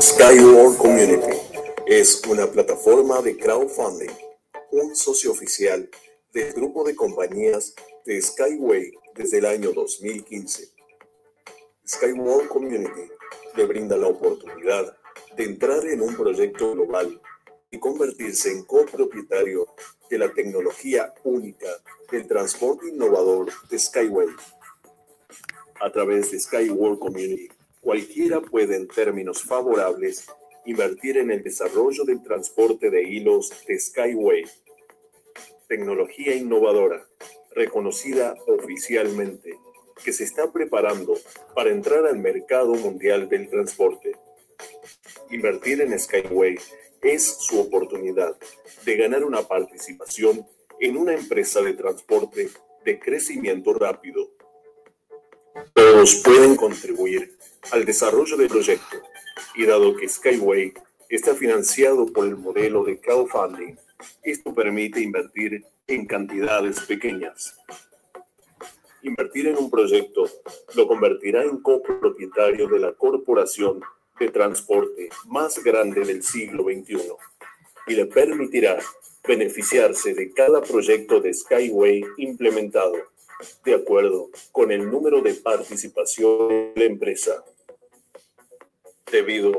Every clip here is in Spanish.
Skyward Community es una plataforma de crowdfunding, un socio oficial del grupo de compañías de Skyway desde el año 2015. Skyward Community le brinda la oportunidad de entrar en un proyecto global y convertirse en copropietario de la tecnología única del transporte innovador de Skyway a través de Skyworld Community, cualquiera puede en términos favorables invertir en el desarrollo del transporte de hilos de Skyway. Tecnología innovadora, reconocida oficialmente, que se está preparando para entrar al mercado mundial del transporte. Invertir en Skyway es su oportunidad de ganar una participación en una empresa de transporte de crecimiento rápido todos pueden contribuir al desarrollo del proyecto y dado que Skyway está financiado por el modelo de crowdfunding, esto permite invertir en cantidades pequeñas. Invertir en un proyecto lo convertirá en copropietario de la corporación de transporte más grande del siglo XXI y le permitirá beneficiarse de cada proyecto de Skyway implementado de acuerdo con el número de participación de la empresa. Debido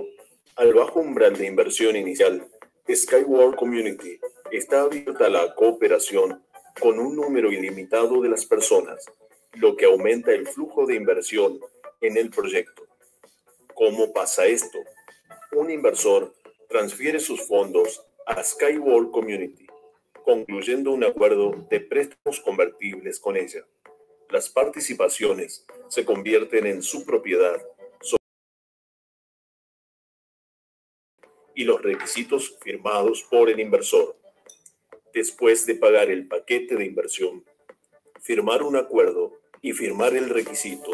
al bajo umbral de inversión inicial, Skyward Community está abierta a la cooperación con un número ilimitado de las personas, lo que aumenta el flujo de inversión en el proyecto. ¿Cómo pasa esto? Un inversor transfiere sus fondos a Skywall Community, concluyendo un acuerdo de préstamos convertibles con ella las participaciones se convierten en su propiedad y los requisitos firmados por el inversor. Después de pagar el paquete de inversión, firmar un acuerdo y firmar el requisito,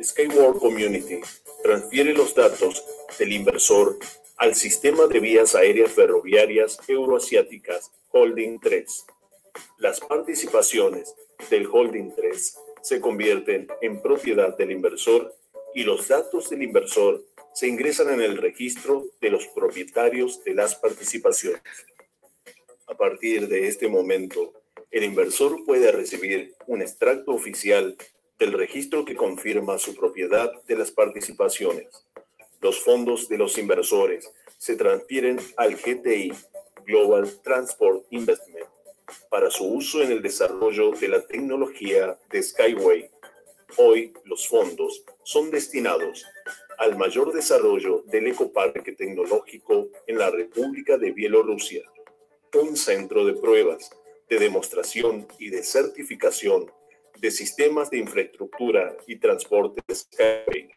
Skyward Community transfiere los datos del inversor al sistema de vías aéreas ferroviarias euroasiáticas Holding 3. Las participaciones del Holding 3 se convierten en propiedad del inversor y los datos del inversor se ingresan en el registro de los propietarios de las participaciones. A partir de este momento, el inversor puede recibir un extracto oficial del registro que confirma su propiedad de las participaciones. Los fondos de los inversores se transfieren al GTI, Global Transport Investment, para su uso en el desarrollo de la tecnología de Skyway. Hoy los fondos son destinados al mayor desarrollo del ecoparque tecnológico en la República de Bielorrusia, un centro de pruebas, de demostración y de certificación de sistemas de infraestructura y transporte de Skyway,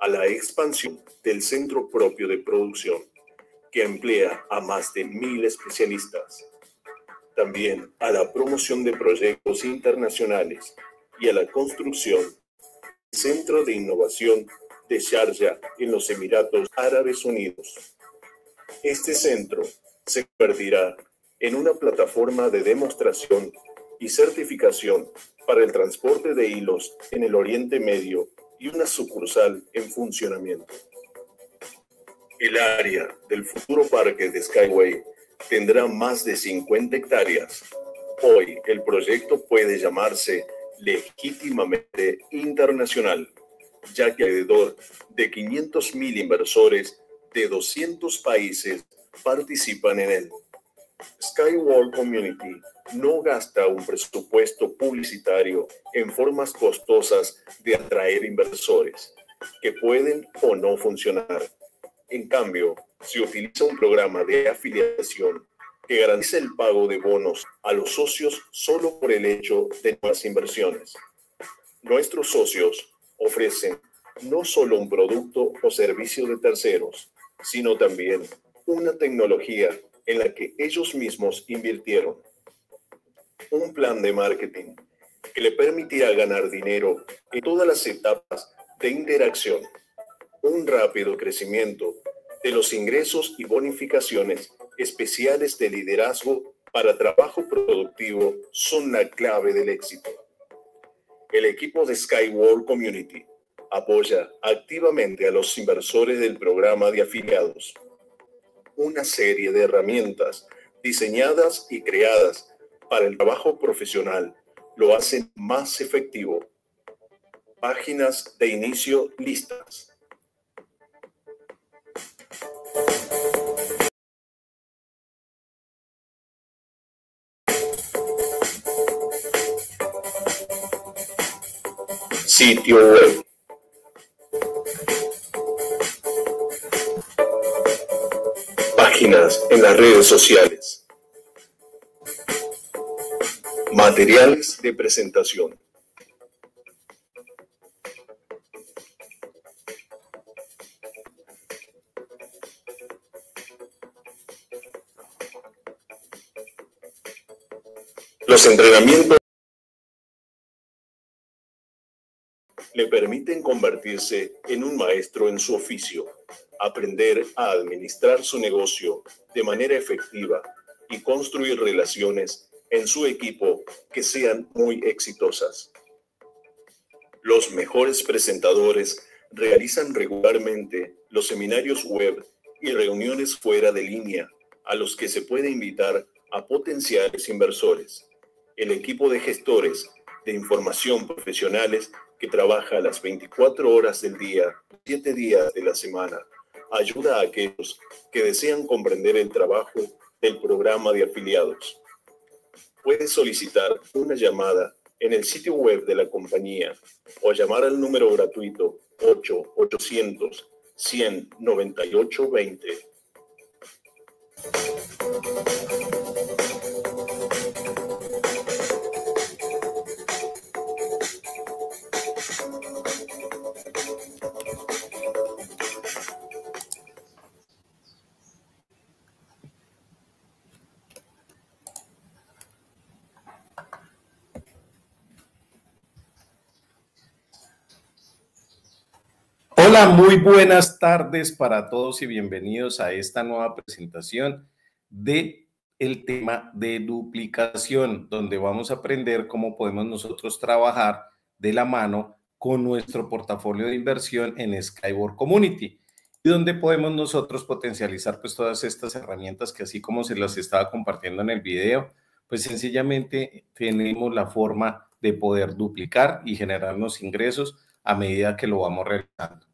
a la expansión del centro propio de producción, que emplea a más de mil especialistas también a la promoción de proyectos internacionales y a la construcción del Centro de Innovación de Sharjah en los Emiratos Árabes Unidos. Este centro se convertirá en una plataforma de demostración y certificación para el transporte de hilos en el Oriente Medio y una sucursal en funcionamiento. El área del futuro parque de Skyway tendrá más de 50 hectáreas. Hoy el proyecto puede llamarse legítimamente internacional, ya que alrededor de 500.000 inversores de 200 países participan en él. Skywall Community no gasta un presupuesto publicitario en formas costosas de atraer inversores, que pueden o no funcionar en cambio, se utiliza un programa de afiliación que garantiza el pago de bonos a los socios solo por el hecho de nuevas inversiones. Nuestros socios ofrecen no solo un producto o servicio de terceros, sino también una tecnología en la que ellos mismos invirtieron. Un plan de marketing que le permitirá ganar dinero en todas las etapas de interacción un rápido crecimiento de los ingresos y bonificaciones especiales de liderazgo para trabajo productivo son la clave del éxito. El equipo de skywall Community apoya activamente a los inversores del programa de afiliados. Una serie de herramientas diseñadas y creadas para el trabajo profesional lo hacen más efectivo. Páginas de inicio listas sitio web. Páginas en las redes sociales. Materiales de presentación. Los entrenamientos le permiten convertirse en un maestro en su oficio, aprender a administrar su negocio de manera efectiva y construir relaciones en su equipo que sean muy exitosas. Los mejores presentadores realizan regularmente los seminarios web y reuniones fuera de línea a los que se puede invitar a potenciales inversores. El equipo de gestores de información profesionales que trabaja las 24 horas del día, 7 días de la semana. Ayuda a aquellos que desean comprender el trabajo del programa de afiliados. Puedes solicitar una llamada en el sitio web de la compañía o llamar al número gratuito 8-800. 198 20 muy buenas tardes para todos y bienvenidos a esta nueva presentación de el tema de duplicación, donde vamos a aprender cómo podemos nosotros trabajar de la mano con nuestro portafolio de inversión en Skyboard Community y donde podemos nosotros potencializar pues todas estas herramientas que así como se las estaba compartiendo en el video, pues sencillamente tenemos la forma de poder duplicar y generarnos ingresos a medida que lo vamos realizando.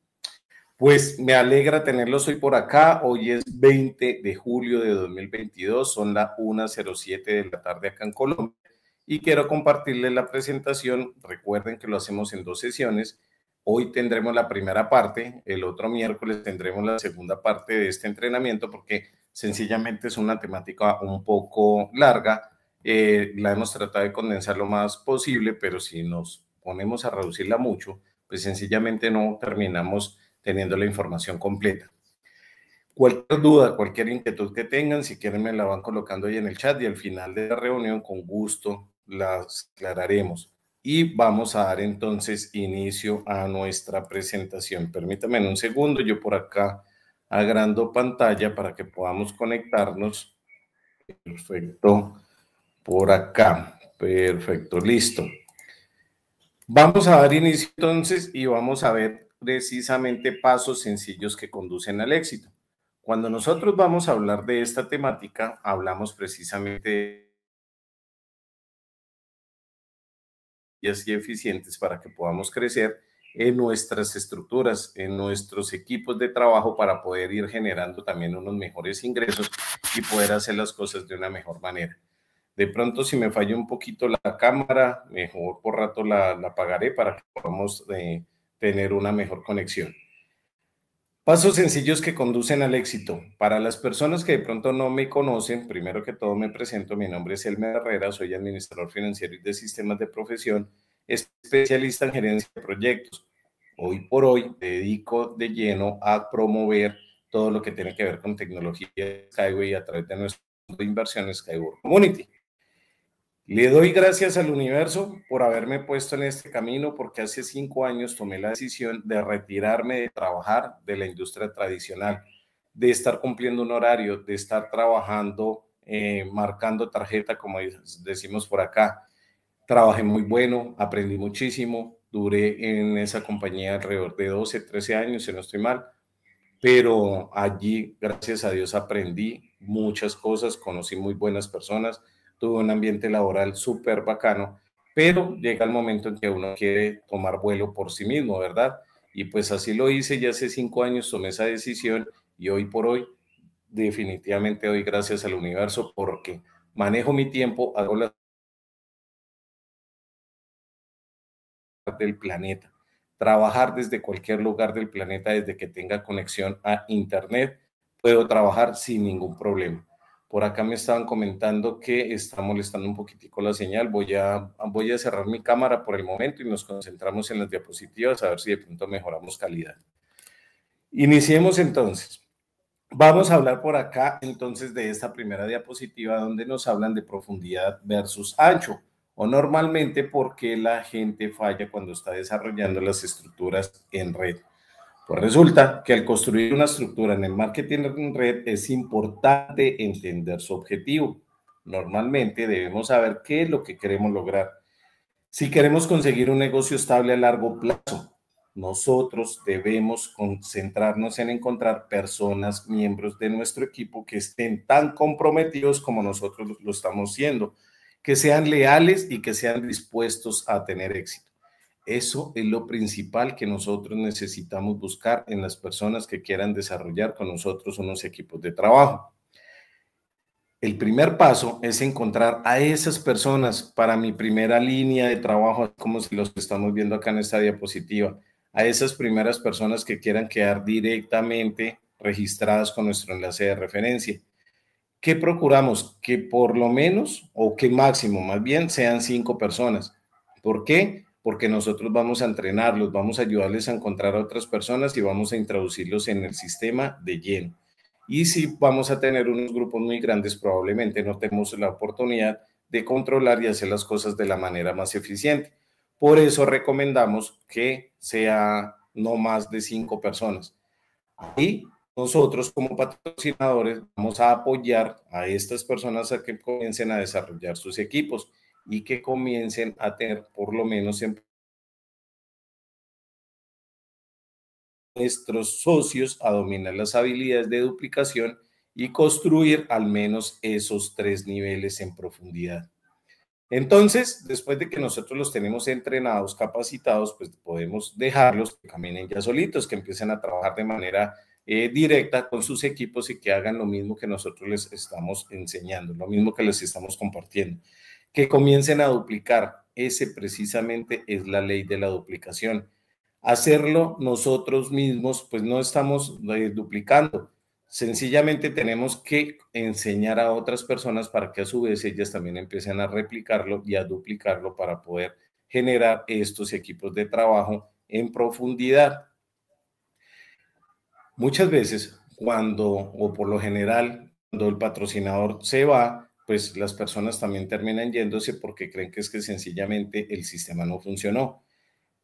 Pues me alegra tenerlos hoy por acá. Hoy es 20 de julio de 2022, son las 1.07 de la tarde acá en Colombia y quiero compartirles la presentación. Recuerden que lo hacemos en dos sesiones. Hoy tendremos la primera parte, el otro miércoles tendremos la segunda parte de este entrenamiento porque sencillamente es una temática un poco larga. Eh, la hemos tratado de condensar lo más posible, pero si nos ponemos a reducirla mucho, pues sencillamente no terminamos teniendo la información completa. Cualquier duda, cualquier inquietud que tengan, si quieren me la van colocando ahí en el chat y al final de la reunión con gusto las aclararemos. Y vamos a dar entonces inicio a nuestra presentación. Permítanme un segundo, yo por acá agrando pantalla para que podamos conectarnos. Perfecto, por acá. Perfecto, listo. Vamos a dar inicio entonces y vamos a ver precisamente pasos sencillos que conducen al éxito. Cuando nosotros vamos a hablar de esta temática, hablamos precisamente de y eficientes para que podamos crecer en nuestras estructuras, en nuestros equipos de trabajo para poder ir generando también unos mejores ingresos y poder hacer las cosas de una mejor manera. De pronto, si me falló un poquito la cámara, mejor por rato la, la apagaré para que podamos eh, tener una mejor conexión. Pasos sencillos que conducen al éxito. Para las personas que de pronto no me conocen, primero que todo me presento, mi nombre es Elmer Herrera, soy administrador financiero y de sistemas de profesión, especialista en gerencia de proyectos. Hoy por hoy dedico de lleno a promover todo lo que tiene que ver con tecnología Skyway a través de nuestro inversiones Community. Le doy gracias al universo por haberme puesto en este camino porque hace cinco años tomé la decisión de retirarme de trabajar de la industria tradicional, de estar cumpliendo un horario, de estar trabajando, eh, marcando tarjeta, como decimos por acá. Trabajé muy bueno, aprendí muchísimo, duré en esa compañía alrededor de 12, 13 años, si no estoy mal, pero allí, gracias a Dios, aprendí muchas cosas, conocí muy buenas personas tuve un ambiente laboral súper bacano, pero llega el momento en que uno quiere tomar vuelo por sí mismo, ¿verdad? Y pues así lo hice, ya hace cinco años tomé esa decisión y hoy por hoy definitivamente doy gracias al universo porque manejo mi tiempo, hago las del planeta, trabajar desde cualquier lugar del planeta, desde que tenga conexión a Internet, puedo trabajar sin ningún problema. Por acá me estaban comentando que está molestando un poquitico la señal. Voy a, voy a cerrar mi cámara por el momento y nos concentramos en las diapositivas a ver si de pronto mejoramos calidad. Iniciemos entonces. Vamos a hablar por acá entonces de esta primera diapositiva donde nos hablan de profundidad versus ancho o normalmente porque la gente falla cuando está desarrollando las estructuras en red. Pues resulta que al construir una estructura en el marketing en red es importante entender su objetivo. Normalmente debemos saber qué es lo que queremos lograr. Si queremos conseguir un negocio estable a largo plazo, nosotros debemos concentrarnos en encontrar personas, miembros de nuestro equipo que estén tan comprometidos como nosotros lo estamos siendo, que sean leales y que sean dispuestos a tener éxito. Eso es lo principal que nosotros necesitamos buscar en las personas que quieran desarrollar con nosotros unos equipos de trabajo. El primer paso es encontrar a esas personas para mi primera línea de trabajo, como si los estamos viendo acá en esta diapositiva, a esas primeras personas que quieran quedar directamente registradas con nuestro enlace de referencia. ¿Qué procuramos? Que por lo menos, o que máximo, más bien, sean cinco personas. ¿Por qué? porque nosotros vamos a entrenarlos, vamos a ayudarles a encontrar a otras personas y vamos a introducirlos en el sistema de lleno. Y si vamos a tener unos grupos muy grandes, probablemente no tenemos la oportunidad de controlar y hacer las cosas de la manera más eficiente. Por eso recomendamos que sea no más de cinco personas. Y nosotros como patrocinadores vamos a apoyar a estas personas a que comiencen a desarrollar sus equipos y que comiencen a tener por lo menos nuestros socios a dominar las habilidades de duplicación y construir al menos esos tres niveles en profundidad. Entonces, después de que nosotros los tenemos entrenados, capacitados, pues podemos dejarlos que caminen ya solitos, que empiecen a trabajar de manera eh, directa con sus equipos y que hagan lo mismo que nosotros les estamos enseñando, lo mismo que les estamos compartiendo que comiencen a duplicar. Ese precisamente es la ley de la duplicación. Hacerlo nosotros mismos, pues no estamos eh, duplicando. Sencillamente tenemos que enseñar a otras personas para que a su vez ellas también empiecen a replicarlo y a duplicarlo para poder generar estos equipos de trabajo en profundidad. Muchas veces cuando, o por lo general, cuando el patrocinador se va, pues las personas también terminan yéndose porque creen que es que sencillamente el sistema no funcionó,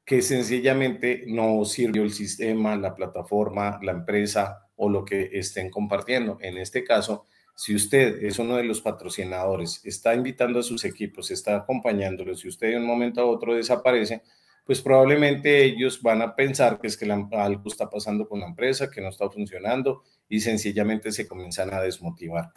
que sencillamente no sirvió el sistema, la plataforma, la empresa o lo que estén compartiendo. En este caso, si usted es uno de los patrocinadores, está invitando a sus equipos, está acompañándolos, y usted de un momento a otro desaparece, pues probablemente ellos van a pensar que es que algo está pasando con la empresa, que no está funcionando y sencillamente se comienzan a desmotivar.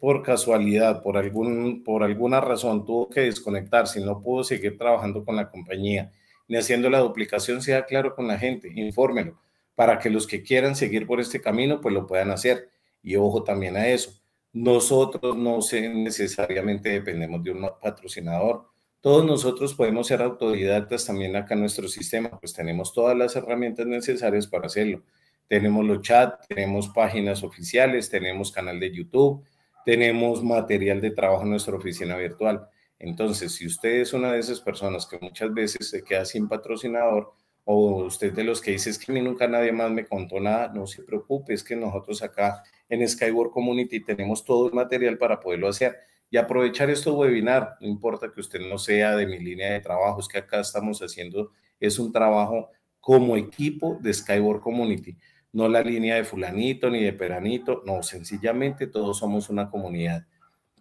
por casualidad, por, algún, por alguna razón, tuvo que desconectarse y no pudo seguir trabajando con la compañía, ni haciendo la duplicación, sea claro con la gente, infórmelo, para que los que quieran seguir por este camino, pues lo puedan hacer. Y ojo también a eso. Nosotros no necesariamente dependemos de un patrocinador. Todos nosotros podemos ser autodidactas también acá en nuestro sistema, pues tenemos todas las herramientas necesarias para hacerlo. Tenemos los chats, tenemos páginas oficiales, tenemos canal de YouTube, tenemos material de trabajo en nuestra oficina virtual. Entonces, si usted es una de esas personas que muchas veces se queda sin patrocinador o usted de los que dice es que nunca nadie más me contó nada, no se preocupe, es que nosotros acá en Skyward Community tenemos todo el material para poderlo hacer y aprovechar este webinar, No importa que usted no sea de mi línea de trabajo, es que acá estamos haciendo, es un trabajo como equipo de Skyward Community no la línea de fulanito ni de peranito, no, sencillamente todos somos una comunidad.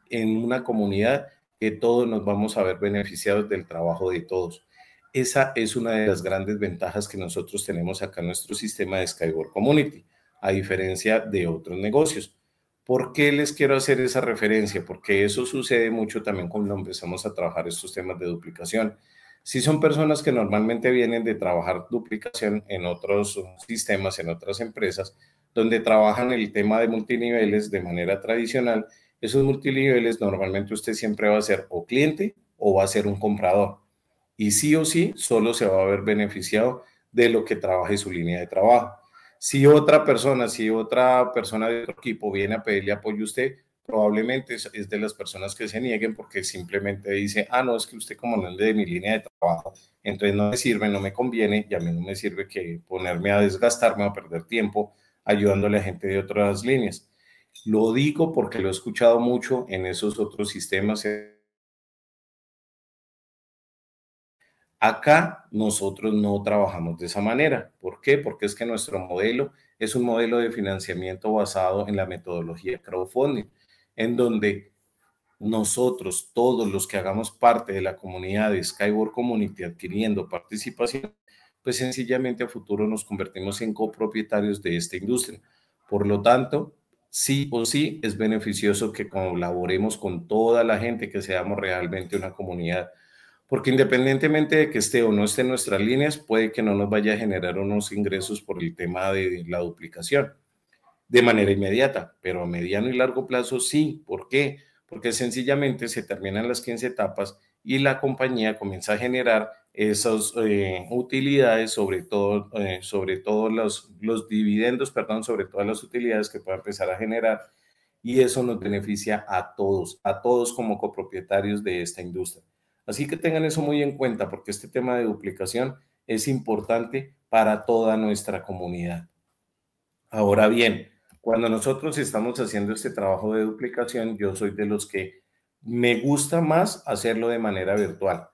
En una comunidad que todos nos vamos a ver beneficiados del trabajo de todos. Esa es una de las grandes ventajas que nosotros tenemos acá en nuestro sistema de Skyward Community, a diferencia de otros negocios. ¿Por qué les quiero hacer esa referencia? Porque eso sucede mucho también cuando empezamos a trabajar estos temas de duplicación. Si son personas que normalmente vienen de trabajar duplicación en otros sistemas, en otras empresas, donde trabajan el tema de multiniveles de manera tradicional, esos multiniveles normalmente usted siempre va a ser o cliente o va a ser un comprador. Y sí o sí, solo se va a ver beneficiado de lo que trabaje su línea de trabajo. Si otra persona, si otra persona de otro equipo viene a pedirle apoyo a usted, probablemente es, de las personas que se nieguen porque simplemente dice, ah, no, es que usted como no es de mi línea de trabajo, entonces no me sirve, no me conviene y a mí no me sirve que ponerme a desgastarme o a perder tiempo ayudándole a gente de otras líneas. Lo digo porque lo he escuchado mucho en esos otros sistemas. Acá nosotros no trabajamos de esa manera. ¿Por qué? Porque es que nuestro modelo es un modelo de financiamiento basado en la metodología crowdfunding en donde nosotros, todos los que hagamos parte de la comunidad de Skyward Community adquiriendo participación, pues sencillamente a futuro nos convertimos en copropietarios de esta industria. Por lo tanto, sí o sí es beneficioso que colaboremos con toda la gente, que seamos realmente una comunidad, porque independientemente de que esté o no esté en nuestras líneas, puede que no nos vaya a generar unos ingresos por el tema de la duplicación de manera inmediata, pero a mediano y largo plazo sí. ¿Por qué? Porque sencillamente se terminan las 15 etapas y la compañía comienza a generar esas eh, utilidades, sobre todo, eh, sobre todo los, los dividendos, perdón, sobre todas las utilidades que pueda empezar a generar. Y eso nos beneficia a todos, a todos como copropietarios de esta industria. Así que tengan eso muy en cuenta porque este tema de duplicación es importante para toda nuestra comunidad. Ahora bien, cuando nosotros estamos haciendo este trabajo de duplicación, yo soy de los que me gusta más hacerlo de manera virtual.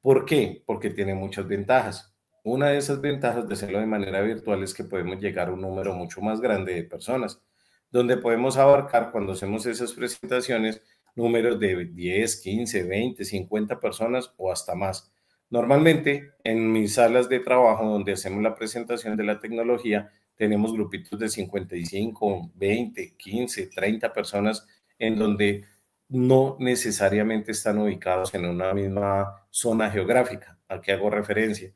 ¿Por qué? Porque tiene muchas ventajas. Una de esas ventajas de hacerlo de manera virtual es que podemos llegar a un número mucho más grande de personas, donde podemos abarcar cuando hacemos esas presentaciones números de 10, 15, 20, 50 personas o hasta más. Normalmente en mis salas de trabajo donde hacemos la presentación de la tecnología, tenemos grupitos de 55, 20, 15, 30 personas en donde no necesariamente están ubicados en una misma zona geográfica. ¿A qué hago referencia?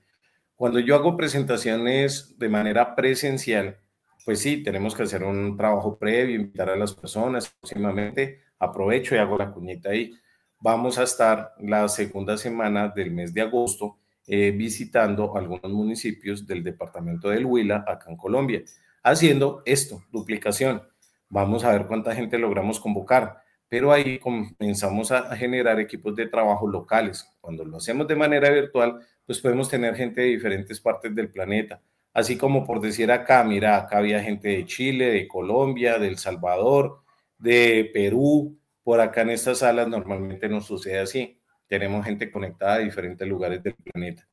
Cuando yo hago presentaciones de manera presencial, pues sí, tenemos que hacer un trabajo previo, invitar a las personas. Próximamente aprovecho y hago la cuñita ahí. Vamos a estar la segunda semana del mes de agosto eh, visitando algunos municipios del departamento del Huila, acá en Colombia, haciendo esto, duplicación. Vamos a ver cuánta gente logramos convocar, pero ahí comenzamos a generar equipos de trabajo locales. Cuando lo hacemos de manera virtual, pues podemos tener gente de diferentes partes del planeta, así como por decir acá, mira, acá había gente de Chile, de Colombia, de El Salvador, de Perú, por acá en estas salas normalmente no sucede así. Tenemos gente conectada de diferentes lugares del planeta.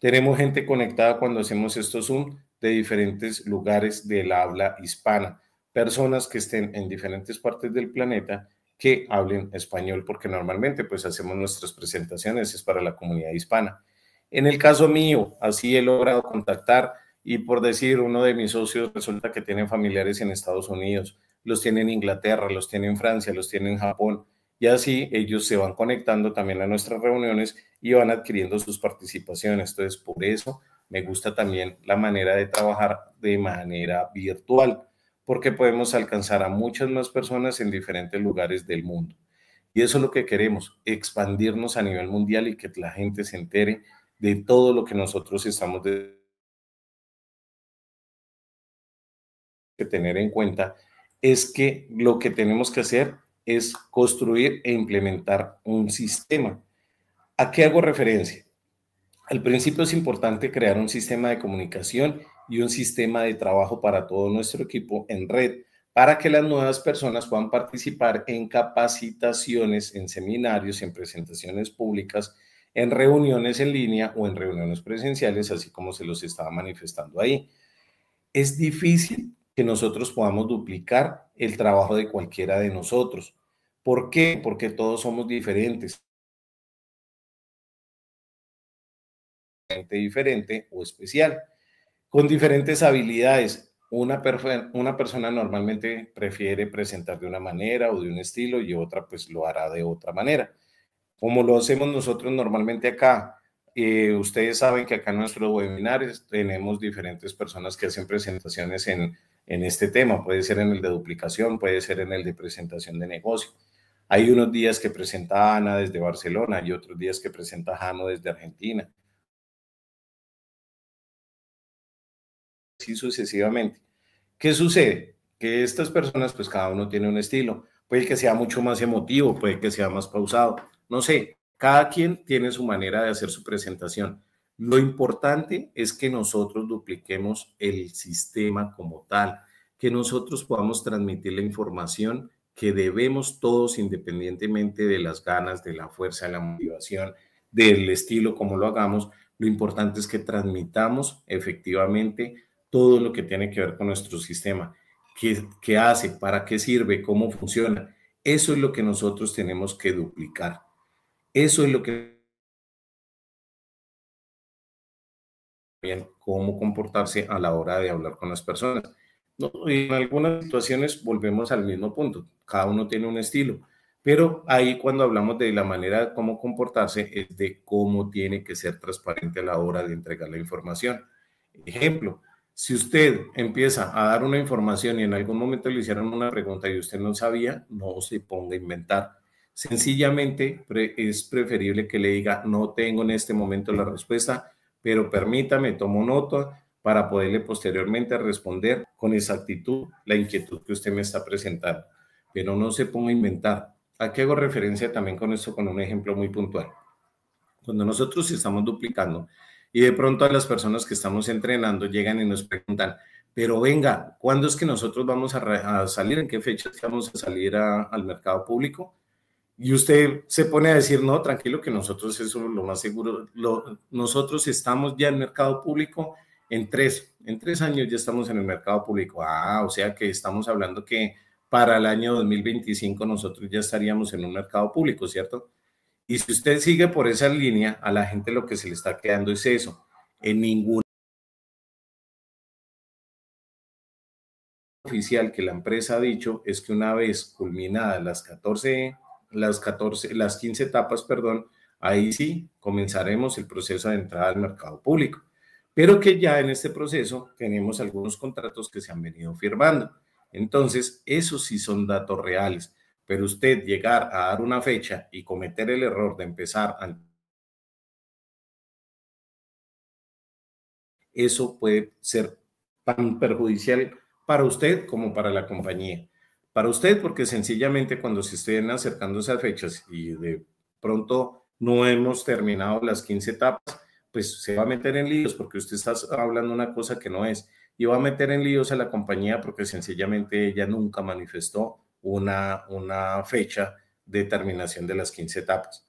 Tenemos gente conectada cuando hacemos estos Zoom de diferentes lugares del habla hispana. Personas que estén en diferentes partes del planeta que hablen español, porque normalmente pues hacemos nuestras presentaciones, es para la comunidad hispana. En el caso mío, así he logrado contactar y por decir, uno de mis socios resulta que tienen familiares en Estados Unidos, los tiene en Inglaterra, los tiene en Francia, los tiene en Japón, y así ellos se van conectando también a nuestras reuniones y van adquiriendo sus participaciones. Entonces, por eso me gusta también la manera de trabajar de manera virtual, porque podemos alcanzar a muchas más personas en diferentes lugares del mundo. Y eso es lo que queremos, expandirnos a nivel mundial y que la gente se entere de todo lo que nosotros estamos de que tener en cuenta es que lo que tenemos que hacer es construir e implementar un sistema. ¿A qué hago referencia? Al principio es importante crear un sistema de comunicación y un sistema de trabajo para todo nuestro equipo en red, para que las nuevas personas puedan participar en capacitaciones, en seminarios, en presentaciones públicas, en reuniones en línea o en reuniones presenciales, así como se los estaba manifestando ahí. Es difícil que nosotros podamos duplicar el trabajo de cualquiera de nosotros. ¿Por qué? Porque todos somos diferentes. Diferente o especial, con diferentes habilidades. Una, una persona normalmente prefiere presentar de una manera o de un estilo y otra pues lo hará de otra manera. Como lo hacemos nosotros normalmente acá, eh, ustedes saben que acá en nuestros webinarios tenemos diferentes personas que hacen presentaciones en en este tema. Puede ser en el de duplicación, puede ser en el de presentación de negocio. Hay unos días que presenta Ana desde Barcelona y otros días que presenta Jano desde Argentina. Así sucesivamente. ¿Qué sucede? Que estas personas, pues cada uno tiene un estilo. Puede que sea mucho más emotivo, puede que sea más pausado. No sé, cada quien tiene su manera de hacer su presentación. Lo importante es que nosotros dupliquemos el sistema como tal, que nosotros podamos transmitir la información que debemos todos, independientemente de las ganas, de la fuerza, de la motivación, del estilo, como lo hagamos, lo importante es que transmitamos efectivamente todo lo que tiene que ver con nuestro sistema, qué, hace, para qué sirve, cómo funciona. Eso es lo que nosotros tenemos que duplicar. Eso es lo que bien cómo comportarse a la hora de hablar con las personas. En algunas situaciones volvemos al mismo punto, cada uno tiene un estilo, pero ahí cuando hablamos de la manera de cómo comportarse es de cómo tiene que ser transparente a la hora de entregar la información. Ejemplo, si usted empieza a dar una información y en algún momento le hicieron una pregunta y usted no sabía, no se ponga a inventar. Sencillamente es preferible que le diga, no tengo en este momento la respuesta, pero permítame, tomo nota para poderle posteriormente responder con exactitud la inquietud que usted me está presentando. Pero no se ponga a inventar. Aquí hago referencia también con esto, con un ejemplo muy puntual. Cuando nosotros estamos duplicando y de pronto a las personas que estamos entrenando llegan y nos preguntan, pero venga, ¿cuándo es que nosotros vamos a, salir? ¿En qué fecha vamos a salir al mercado público? y usted se pone a decir, no, tranquilo, que nosotros eso lo más seguro, lo, nosotros estamos ya en mercado público en tres, en tres años ya estamos en el mercado público. Ah, o sea que estamos hablando que para el año 2025 nosotros ya estaríamos en un mercado público, ¿cierto? Y si usted sigue por esa línea, a la gente lo que se le está quedando es eso, en ningún oficial que la empresa ha dicho es que una vez culminadas las 14 las 14, las 15 etapas, perdón, ahí sí comenzaremos el proceso de entrada al mercado público. Pero que ya en este proceso tenemos algunos contratos que se han venido firmando. Entonces, esos sí son datos reales. Pero usted llegar a dar una fecha y cometer el error de empezar a eso puede ser tan perjudicial para usted como para la compañía para usted, porque sencillamente cuando se estén acercando esas fechas y de pronto no hemos terminado las 15 etapas, pues se va a meter en líos porque usted está hablando una cosa que no es y va a meter en líos a la compañía porque sencillamente ella nunca manifestó una, una fecha de terminación de las 15 etapas.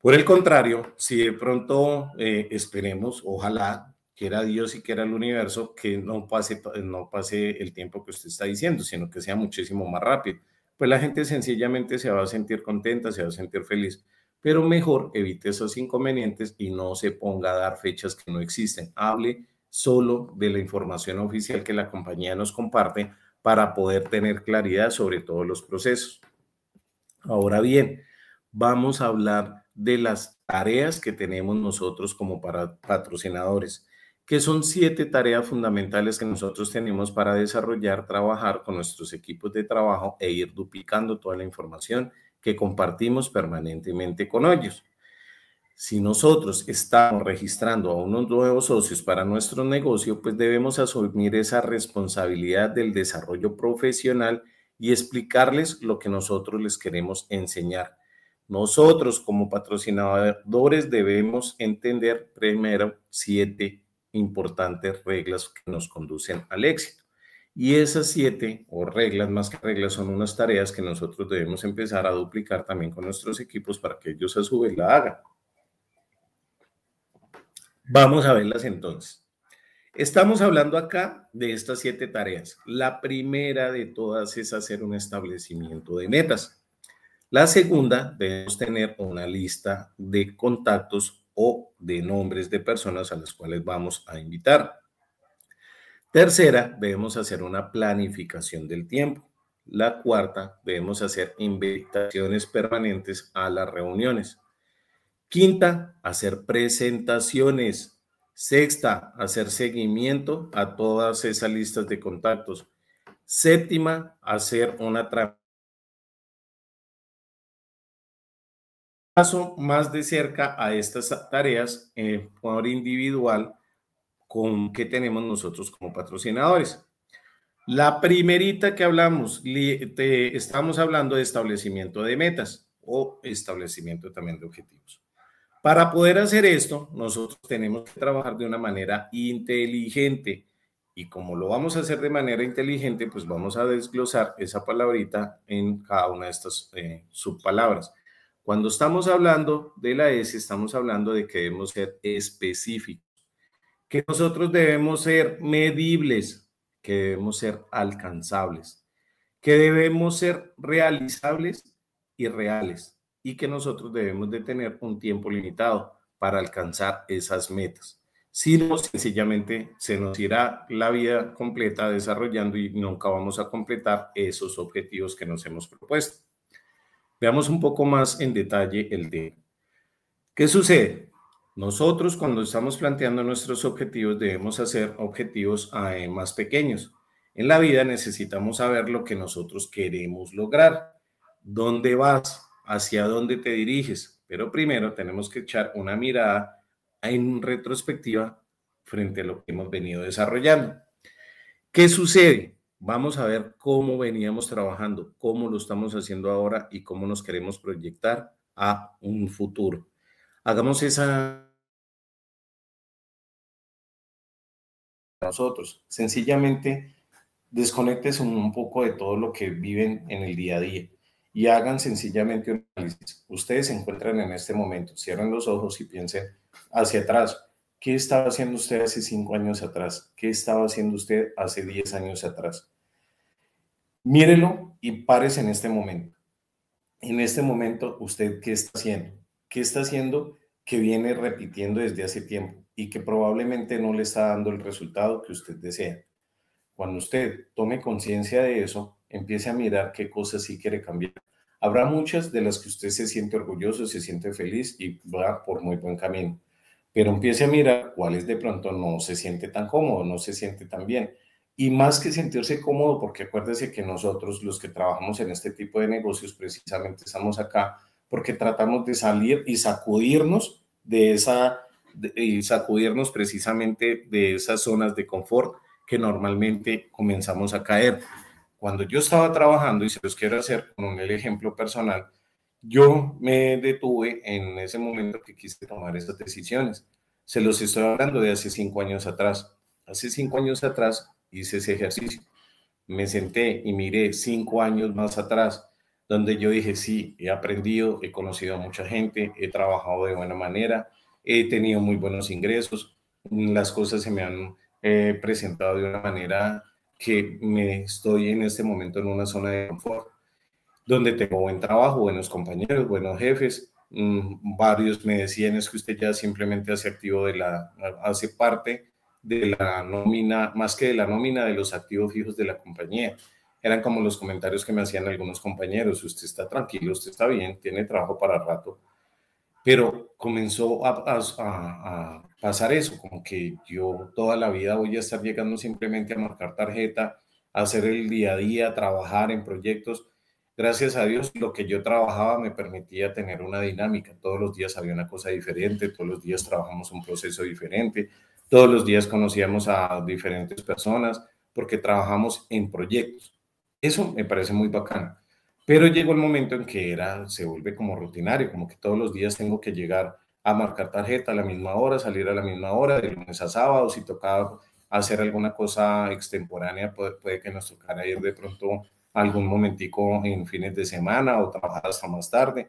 Por el contrario, si de pronto eh, esperemos, ojalá que era Dios y que era el universo, que no pase, eh, no pase el tiempo que usted está diciendo, sino que sea muchísimo más rápido. Pues la gente sencillamente se va a sentir contenta, se va a sentir feliz, pero mejor evite esos inconvenientes y no se ponga a dar fechas que no existen. Hable solo de la información oficial que la compañía nos comparte para poder tener claridad sobre todos los procesos. Ahora bien, vamos a hablar de las tareas que tenemos nosotros como para patrocinadores que son siete tareas fundamentales que nosotros tenemos para desarrollar, trabajar con nuestros equipos de trabajo e ir duplicando toda la información que compartimos permanentemente con ellos. Si nosotros estamos registrando a unos nuevos socios para nuestro negocio, pues debemos asumir esa responsabilidad del desarrollo profesional y explicarles lo que nosotros les queremos enseñar. Nosotros como patrocinadores debemos entender primero siete importantes reglas que nos conducen al éxito. Y esas siete, o reglas más que reglas, son unas tareas que nosotros debemos empezar a duplicar también con nuestros equipos para que ellos a su vez la hagan. Vamos a verlas entonces. Estamos hablando acá de estas siete tareas. La primera de todas es hacer un establecimiento de metas. La segunda, debemos tener una lista de contactos o de nombres de personas a las cuales vamos a invitar. Tercera, debemos hacer una planificación del tiempo. La cuarta, debemos hacer invitaciones permanentes a las reuniones. Quinta, hacer presentaciones. Sexta, hacer seguimiento a todas esas listas de contactos. Séptima, hacer una trampa paso más de cerca a estas tareas eh, por individual con que tenemos nosotros como patrocinadores. La primerita que hablamos, estamos hablando de establecimiento de metas o establecimiento también de objetivos. Para poder hacer esto, nosotros tenemos que trabajar de una manera inteligente. Y como lo vamos a hacer de manera inteligente, pues vamos a desglosar esa palabrita en cada una de estas eh, subpalabras. Cuando estamos hablando de la S, estamos hablando de que debemos ser específicos, que nosotros debemos ser medibles, que debemos ser alcanzables, que debemos ser realizables y reales, y que nosotros debemos de tener un tiempo limitado para alcanzar esas metas. Si no, sencillamente se nos irá la vida completa desarrollando y nunca vamos a completar esos objetivos que nos hemos propuesto. Veamos un poco más en detalle el de ¿Qué sucede? Nosotros cuando estamos planteando nuestros objetivos debemos hacer objetivos e más pequeños. En la vida necesitamos saber lo que nosotros queremos lograr, dónde vas, hacia dónde te diriges, pero primero tenemos que echar una mirada en retrospectiva frente a lo que hemos venido desarrollando. ¿Qué sucede? Vamos a ver cómo veníamos trabajando, cómo lo estamos haciendo ahora y cómo nos queremos proyectar a un futuro. Hagamos esa nosotros. Sencillamente desconectes un poco de todo lo que viven en el día a día y hagan sencillamente un análisis. Ustedes se encuentran en este momento, cierren los ojos y piensen hacia atrás. ¿Qué estaba haciendo usted hace cinco años atrás? ¿Qué estaba haciendo usted hace diez años atrás? Mírelo y párese en este momento. En este momento, ¿usted qué está haciendo? ¿Qué está haciendo que viene repitiendo desde hace tiempo y que probablemente no le está dando el resultado que usted desea? Cuando usted tome conciencia de eso, empiece a mirar qué cosas sí quiere cambiar. Habrá muchas de las que usted se siente orgulloso, se siente feliz y va por muy buen camino pero empiece a mirar cuáles de pronto no se siente tan cómodo, no se siente tan bien. Y más que sentirse cómodo, porque acuérdese que nosotros los que trabajamos en este tipo de negocios precisamente estamos acá porque tratamos de salir y sacudirnos de esa, y sacudirnos precisamente de esas zonas de confort que normalmente comenzamos a caer. Cuando yo estaba trabajando, y se los quiero hacer con el ejemplo personal, yo me detuve en ese momento que quise tomar estas decisiones. Se los estoy hablando de hace cinco años atrás. Hace cinco años atrás hice ese ejercicio. Me senté y miré cinco años más atrás, donde yo dije, sí, he aprendido, he conocido a mucha gente, he trabajado de buena manera, he tenido muy buenos ingresos, las cosas se me han eh, presentado de una manera que me estoy en este momento en una zona de confort donde tengo buen trabajo, buenos compañeros, buenos jefes. Mm, varios me decían es que usted ya simplemente hace activo de la, hace parte de la nómina, más que de la nómina de los activos fijos de la compañía. Eran como los comentarios que me hacían algunos compañeros, usted está tranquilo, usted está bien, tiene trabajo para rato. Pero comenzó a, a pasar eso, como que yo toda la vida voy a estar llegando simplemente a marcar tarjeta, a hacer el día a día, trabajar en proyectos gracias a Dios, lo que yo trabajaba me permitía tener una dinámica. Todos los días había una cosa diferente, todos los días trabajamos un proceso diferente, todos los días conocíamos a diferentes personas porque trabajamos en proyectos. Eso me parece muy bacano. Pero llegó el momento en que era, se vuelve como rutinario, como que todos los días tengo que llegar a marcar tarjeta a la misma hora, salir a la misma hora, de lunes a sábado, si tocaba hacer alguna cosa extemporánea, puede, puede que nos tocara ir de pronto algún momentico en fines de semana o trabajar hasta más tarde.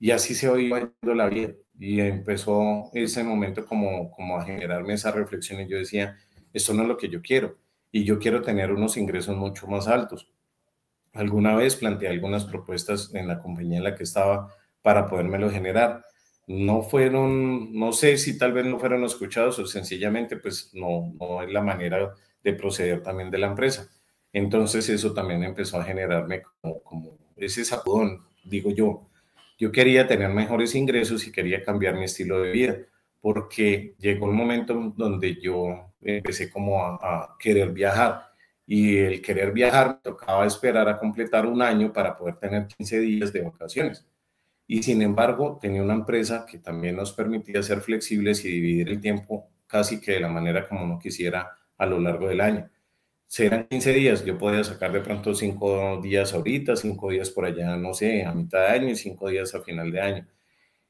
Y así se iba yendo la vida. Y empezó ese momento como, como a generarme esas reflexiones. Yo decía, esto no es lo que yo quiero. Y yo quiero tener unos ingresos mucho más altos. Alguna vez planteé algunas propuestas en la compañía en la que estaba para podérmelo generar. No fueron, no sé si tal vez no fueron escuchados o sencillamente pues no, no es la manera de proceder también de la empresa. Entonces eso también empezó a generarme como, ese sacudón, digo yo. Yo quería tener mejores ingresos y quería cambiar mi estilo de vida, porque llegó un momento donde yo empecé como a, a querer viajar y el querer viajar me tocaba esperar a completar un año para poder tener 15 días de vacaciones. Y sin embargo, tenía una empresa que también nos permitía ser flexibles y dividir el tiempo casi que de la manera como uno quisiera a lo largo del año serán 15 días. Yo podía sacar de pronto 5 días ahorita, 5 días por allá, no sé, a mitad de año y 5 días a final de año.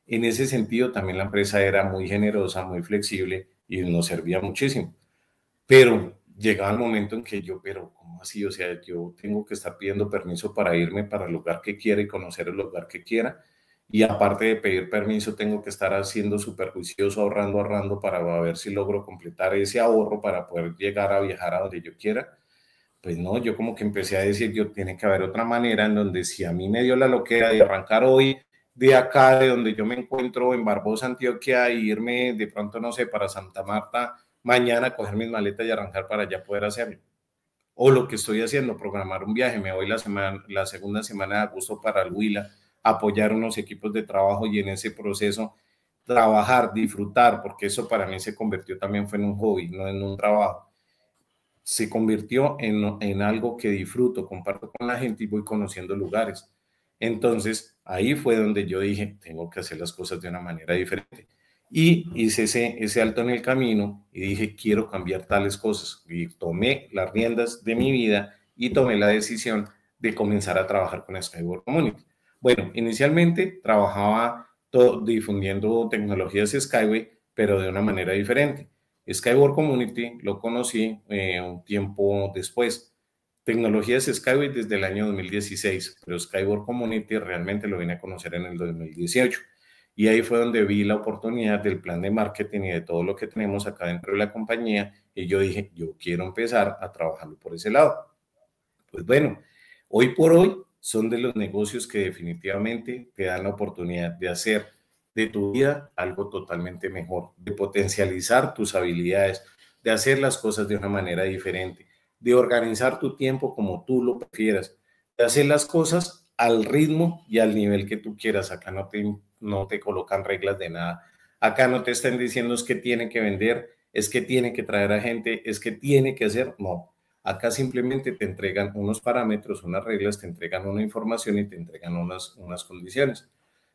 En ese sentido, también la empresa era muy generosa, muy flexible y nos servía muchísimo. Pero llegaba el momento en que yo, pero ¿cómo así? O sea, yo tengo que estar pidiendo permiso para irme para el lugar que quiera y conocer el lugar que quiera y aparte de pedir permiso tengo que estar haciendo súper juicioso, ahorrando, ahorrando para ver si logro completar ese ahorro para poder llegar a viajar a donde yo quiera. Pues no, yo como que empecé a decir, yo tiene que haber otra manera en donde si a mí me dio la loquera de arrancar hoy de acá, de donde yo me encuentro en Barbosa, Antioquia, e irme de pronto, no sé, para Santa Marta, mañana coger mis maletas y arrancar para allá poder hacerlo. O lo que estoy haciendo, programar un viaje, me voy la, semana, la segunda semana de agosto para el Huila, apoyar unos equipos de trabajo y en ese proceso trabajar, disfrutar, porque eso para mí se convirtió también fue en un hobby, no en un trabajo. Se convirtió en, algo que disfruto, comparto con la gente y voy conociendo lugares. Entonces, ahí fue donde yo dije, tengo que hacer las cosas de una manera diferente. Y hice ese, ese alto en el camino y dije, quiero cambiar tales cosas. Y tomé las riendas de mi vida y tomé la decisión de comenzar a trabajar con Skyward Community. Bueno, inicialmente trabajaba todo, difundiendo tecnologías Skyway, pero de una manera diferente. Skyward Community lo conocí eh, un tiempo después. Tecnologías Skyway desde el año 2016, pero Skyward Community realmente lo vine a conocer en el 2018. Y ahí fue donde vi la oportunidad del plan de marketing y de todo lo que tenemos acá dentro de la compañía. Y yo dije, yo quiero empezar a trabajarlo por ese lado. Pues bueno, hoy por hoy son de los negocios que definitivamente te dan la oportunidad de hacer de tu vida algo totalmente mejor, de potencializar tus habilidades, de hacer las cosas de una manera diferente, de organizar tu tiempo como tú lo prefieras, de hacer las cosas al ritmo y al nivel que tú quieras. Acá no te, no te colocan reglas de nada. Acá no te están diciendo es que tiene que vender, es que tiene que traer a gente, es que tiene que hacer. No, Acá simplemente te entregan unos parámetros, unas reglas, te entregan una información y te entregan unas, unas condiciones.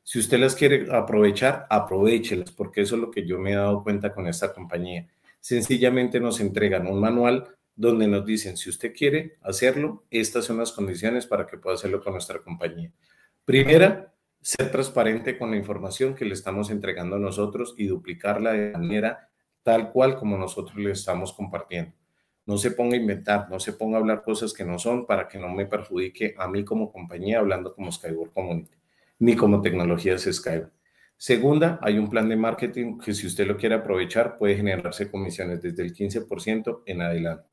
Si usted las quiere aprovechar, aprovechelas, porque eso es lo que yo me he dado cuenta con esta compañía. Sencillamente nos entregan un manual donde nos dicen, si usted quiere hacerlo, estas son las condiciones para que pueda hacerlo con nuestra compañía. Primera, ser transparente con la información que le estamos entregando a nosotros y duplicarla de manera tal cual como nosotros le estamos compartiendo no se ponga a inventar, no se ponga a hablar cosas que no son para que no me perjudique a mí como compañía hablando como Skyward Community, ni como tecnologías Skyward. Segunda, hay un plan de marketing que si usted lo quiere aprovechar puede generarse comisiones desde el 15% en adelante.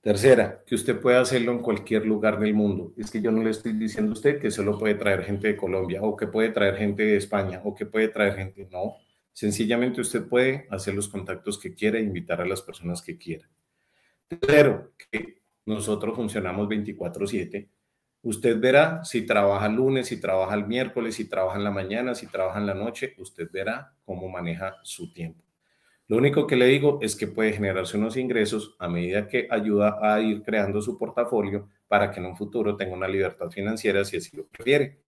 Tercera, que usted puede hacerlo en cualquier lugar del mundo. Es que yo no le estoy diciendo a usted que solo puede traer gente de Colombia o que puede traer gente de España o que puede traer gente, no. Sencillamente usted puede hacer los contactos que quiera e invitar a las personas que quiera. Pero que nosotros funcionamos 24/7. Usted verá si trabaja el lunes, si trabaja el miércoles, si trabaja en la mañana, si trabaja en la noche, usted verá cómo maneja su tiempo. Lo único que le digo es que puede generarse unos ingresos a medida que ayuda a ir creando su portafolio para que en un futuro tenga una libertad financiera si así lo prefiere.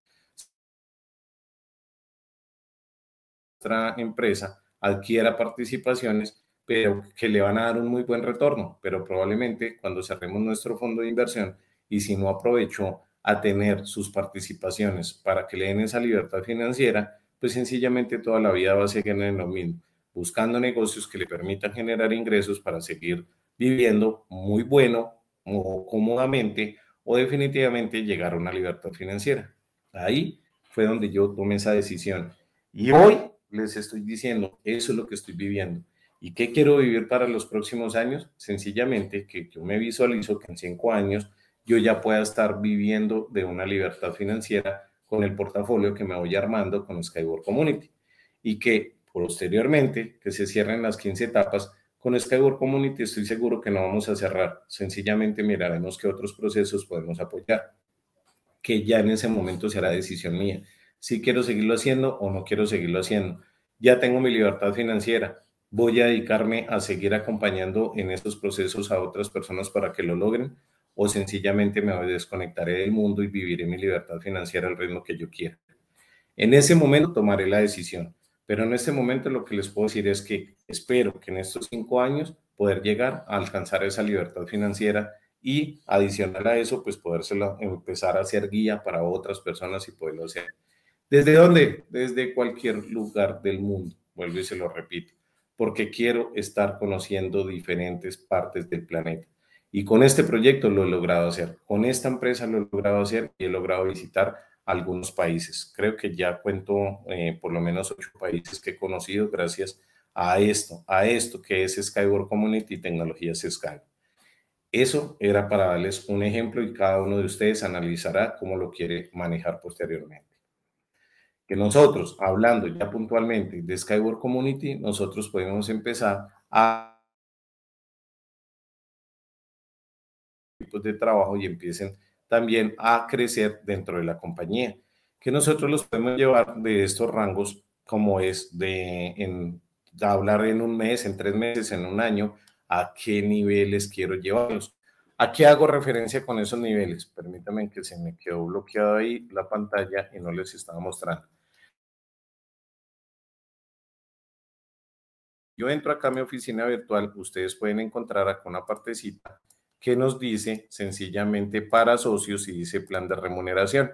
nuestra empresa adquiera participaciones, pero que le van a dar un muy buen retorno. Pero probablemente cuando cerremos nuestro fondo de inversión y si no aprovechó a tener sus participaciones para que le den esa libertad financiera, pues sencillamente toda la vida va a seguir en lo mismo, buscando negocios que le permitan generar ingresos para seguir viviendo muy bueno o cómodamente o definitivamente llegar a una libertad financiera. Ahí fue donde yo tomé esa decisión. Y hoy les estoy diciendo, eso es lo que estoy viviendo. ¿Y qué quiero vivir para los próximos años? Sencillamente que yo me visualizo que en cinco años yo ya pueda estar viviendo de una libertad financiera con el portafolio que me voy armando con Skyward Community. Y que posteriormente, que se cierren las 15 etapas, con Skyward Community estoy seguro que no vamos a cerrar. Sencillamente miraremos qué otros procesos podemos apoyar, que ya en ese momento será decisión mía si quiero seguirlo haciendo o no quiero seguirlo haciendo. Ya tengo mi libertad financiera, voy a dedicarme a seguir acompañando en estos procesos a otras personas para que lo logren o sencillamente me desconectaré del mundo y viviré mi libertad financiera al ritmo que yo quiera. En ese momento tomaré la decisión, pero en ese momento lo que les puedo decir es que espero que en estos cinco años poder llegar a alcanzar esa libertad financiera y adicional a eso, pues podérselo empezar a ser guía para otras personas y poderlo hacer. ¿Desde dónde? Desde cualquier lugar del mundo. Vuelvo y se lo repito, porque quiero estar conociendo diferentes partes del planeta. Y con este proyecto lo he logrado hacer, con esta empresa lo he logrado hacer y he logrado visitar algunos países. Creo que ya cuento eh, por lo menos ocho países que he conocido gracias a esto, a esto que es Skyward Community y tecnologías Sky. Eso era para darles un ejemplo y cada uno de ustedes analizará cómo lo quiere manejar posteriormente que nosotros, hablando ya puntualmente de Skyward Community, nosotros podemos empezar a de trabajo y empiecen también a crecer dentro de la compañía, que nosotros los podemos llevar de estos rangos como es de, hablar en un mes, en tres meses, en un año, a qué niveles quiero llevarlos. ¿A qué hago referencia con esos niveles? Permítanme que se me quedó bloqueado ahí la pantalla y no les estaba mostrando. Yo entro acá a mi oficina virtual, ustedes pueden encontrar acá una partecita que nos dice sencillamente para socios y dice plan de remuneración.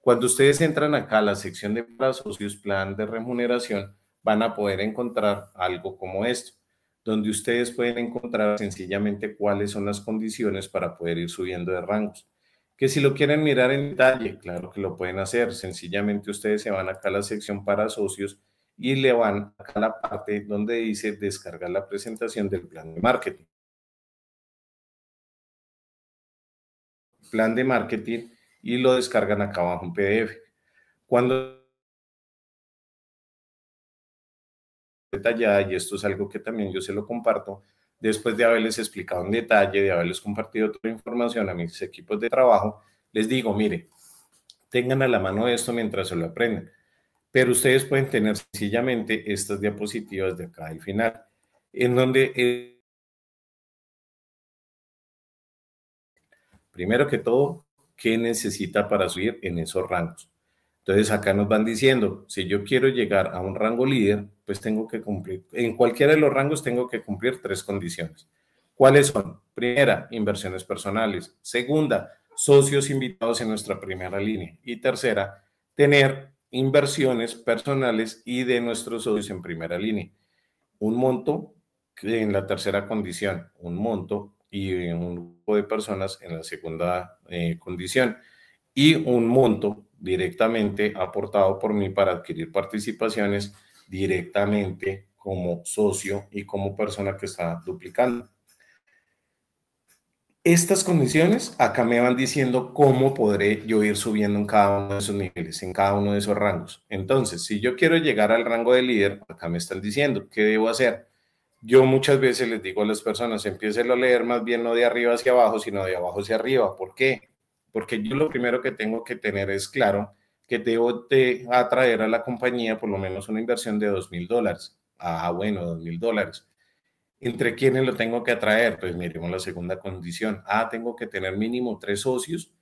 Cuando ustedes entran acá a la sección de para socios, plan de remuneración, van a poder encontrar algo como esto, donde ustedes pueden encontrar sencillamente cuáles son las condiciones para poder ir subiendo de rangos. Que si lo quieren mirar en detalle, claro que lo pueden hacer. Sencillamente ustedes se van acá a la sección para socios y le van a la parte donde dice descargar la presentación del plan de marketing. Plan de marketing y lo descargan acá abajo en PDF. Cuando detallada, y esto es algo que también yo se lo comparto, después de haberles explicado en detalle, de haberles compartido toda la información a mis equipos de trabajo, les digo, mire, tengan a la mano esto mientras se lo aprendan pero ustedes pueden tener sencillamente estas diapositivas de acá al final, en donde eh, primero que todo, ¿qué necesita para subir en esos rangos? Entonces acá nos van diciendo, si yo quiero llegar a un rango líder, pues tengo que cumplir, en cualquiera de los rangos tengo que cumplir tres condiciones. ¿Cuáles son? Primera, inversiones personales. Segunda, socios invitados en nuestra primera línea. Y tercera, tener inversiones personales y de nuestros socios en primera línea. Un monto en la tercera condición, un monto y un grupo de personas en la segunda eh, condición y un monto directamente aportado por mí para adquirir participaciones directamente como socio y como persona que está duplicando estas condiciones acá me van diciendo cómo podré yo ir subiendo en cada uno de esos niveles, en cada uno de esos rangos. Entonces, si yo quiero llegar al rango de líder, acá me están diciendo qué debo hacer. Yo muchas veces les digo a las personas, empiecen a leer más bien no de arriba hacia abajo, sino de abajo hacia arriba. ¿Por qué? Porque yo lo primero que tengo que tener es claro que debo de atraer a la compañía por lo menos una inversión de dos mil dólares. Ah, bueno, dos mil dólares. ¿Entre quiénes lo tengo que atraer? Pues miremos la segunda condición. Ah, tengo que tener mínimo tres socios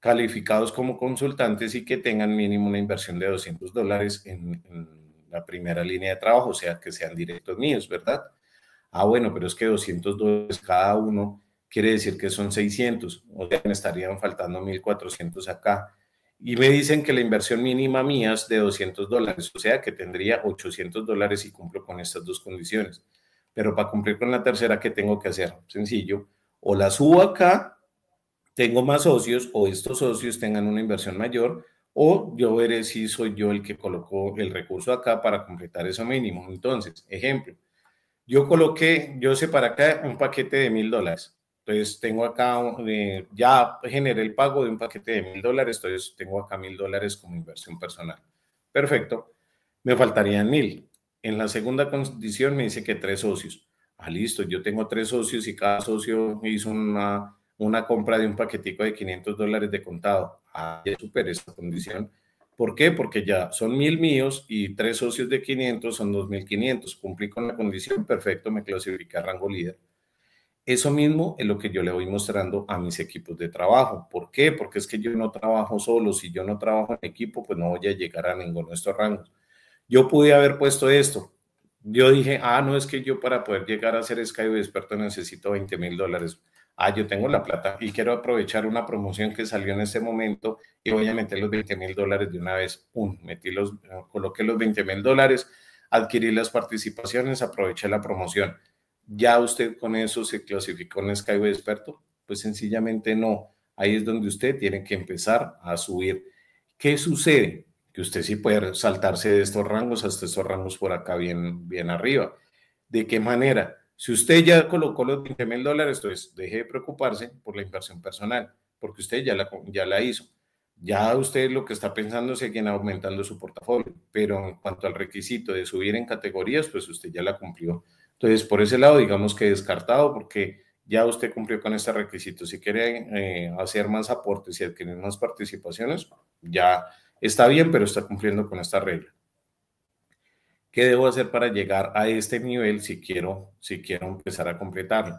calificados como consultantes y que tengan mínimo una inversión de 200 dólares en, la primera línea de trabajo, o sea, que sean directos míos, ¿verdad? Ah, bueno, pero es que 200 dólares cada uno quiere decir que son 600, o sea, me estarían faltando 1.400 acá. Y me dicen que la inversión mínima mía es de 200 dólares, o sea, que tendría 800 dólares si cumplo con estas dos condiciones pero para cumplir con la tercera, que tengo que hacer? Sencillo, o la subo acá, tengo más socios, o estos socios tengan una inversión mayor, o yo veré si soy yo el que colocó el recurso acá para completar eso mínimo. Entonces, ejemplo, yo coloqué, yo sé para acá un paquete de mil dólares. Entonces, tengo acá, ya generé el pago de un paquete de mil dólares, entonces tengo acá mil dólares como inversión personal. Perfecto. Me faltarían mil. En la segunda condición me dice que tres socios. Ah, listo, yo tengo tres socios y cada socio hizo una, una compra de un paquetico de 500 dólares de contado. Ah, ya superé esa condición. ¿Por qué? Porque ya son mil míos y tres socios de 500 son 2.500. Cumplí con la condición, perfecto, me a rango líder. Eso mismo es lo que yo le voy mostrando a mis equipos de trabajo. ¿Por qué? Porque es que yo no trabajo solo. Si yo no trabajo en equipo, pues no voy a llegar a ninguno de estos rangos yo pude haber puesto esto. Yo dije, ah, no, es que yo para poder llegar a ser Skype experto necesito 20 mil dólares. Ah, yo tengo la plata y quiero aprovechar una promoción que salió en ese momento y voy a meter los 20 mil dólares de una vez. Un, metí los, eh, coloqué los 20 mil dólares, adquirí las participaciones, aproveché la promoción. ¿Ya usted con eso se clasificó en Skyway Experto? Pues sencillamente no. Ahí es donde usted tiene que empezar a subir. ¿Qué sucede? que usted sí puede saltarse de estos rangos hasta estos rangos por acá bien, bien arriba. ¿De qué manera? Si usted ya colocó los 20 mil dólares, entonces deje de preocuparse por la inversión personal, porque usted ya la, ya la hizo. Ya usted lo que está pensando es seguir aumentando su portafolio, pero en cuanto al requisito de subir en categorías, pues usted ya la cumplió. Entonces, por ese lado, digamos que descartado, porque ya usted cumplió con este requisito. Si quiere eh, hacer más aportes y adquirir más participaciones, ya Está bien, pero está cumpliendo con esta regla. ¿Qué debo hacer para llegar a este nivel si quiero, si quiero empezar a completarlo?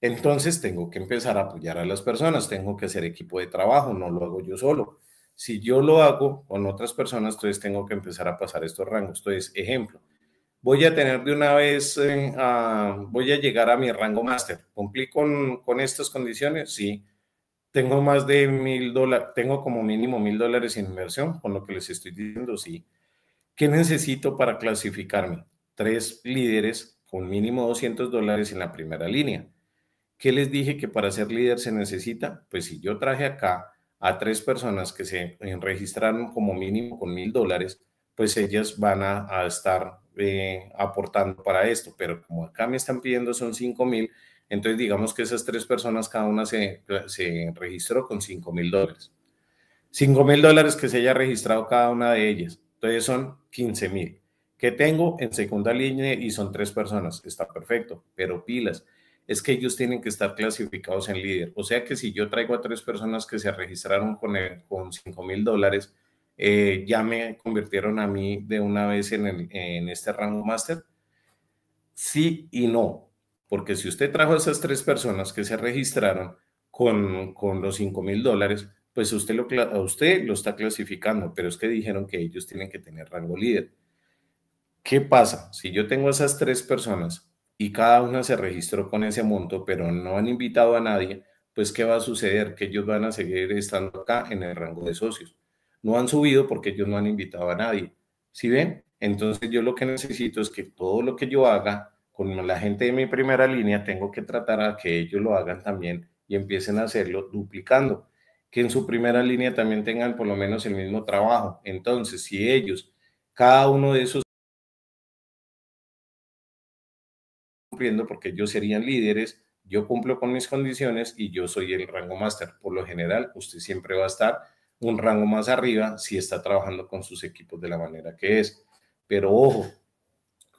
Entonces tengo que empezar a apoyar a las personas, tengo que hacer equipo de trabajo, no lo hago yo solo. Si yo lo hago con otras personas, entonces tengo que empezar a pasar estos rangos. Entonces, ejemplo, voy a tener de una vez, eh, voy a llegar a mi rango máster. ¿Cumplí con, con estas condiciones? Sí tengo más de mil dólares, tengo como mínimo mil dólares en inversión, con lo que les estoy diciendo, sí. ¿Qué necesito para clasificarme? Tres líderes con mínimo 200 dólares en la primera línea. ¿Qué les dije que para ser líder se necesita? Pues si yo traje acá a tres personas que se registraron como mínimo con mil dólares, pues ellas van a, estar eh, aportando para esto. Pero como acá me están pidiendo son cinco mil, entonces, digamos que esas tres personas, cada una se, se registró con 5 mil dólares. 5 mil dólares que se haya registrado cada una de ellas. Entonces son 15 mil. que tengo en segunda línea y son tres personas? Está perfecto, pero pilas. Es que ellos tienen que estar clasificados en líder. O sea que si yo traigo a tres personas que se registraron con, con 5 mil dólares, eh, ya me convirtieron a mí de una vez en, en este rango máster. Sí y no. Porque si usted trajo a esas tres personas que se registraron con, los 5 mil dólares, pues usted lo, a usted lo está clasificando, pero es que dijeron que ellos tienen que tener rango líder. ¿Qué pasa? Si yo tengo esas tres personas y cada una se registró con ese monto, pero no han invitado a nadie, pues ¿qué va a suceder? Que ellos van a seguir estando acá en el rango de socios. No han subido porque ellos no han invitado a nadie. ¿Sí ven? Entonces yo lo que necesito es que todo lo que yo haga con la gente de mi primera línea tengo que tratar a que ellos lo hagan también y empiecen a hacerlo duplicando, que en su primera línea también tengan por lo menos el mismo trabajo. Entonces, si ellos, cada uno de esos cumpliendo porque ellos serían líderes, yo cumplo con mis condiciones y yo soy el rango master, Por lo general, usted siempre va a estar un rango más arriba si está trabajando con sus equipos de la manera que es. Pero ojo,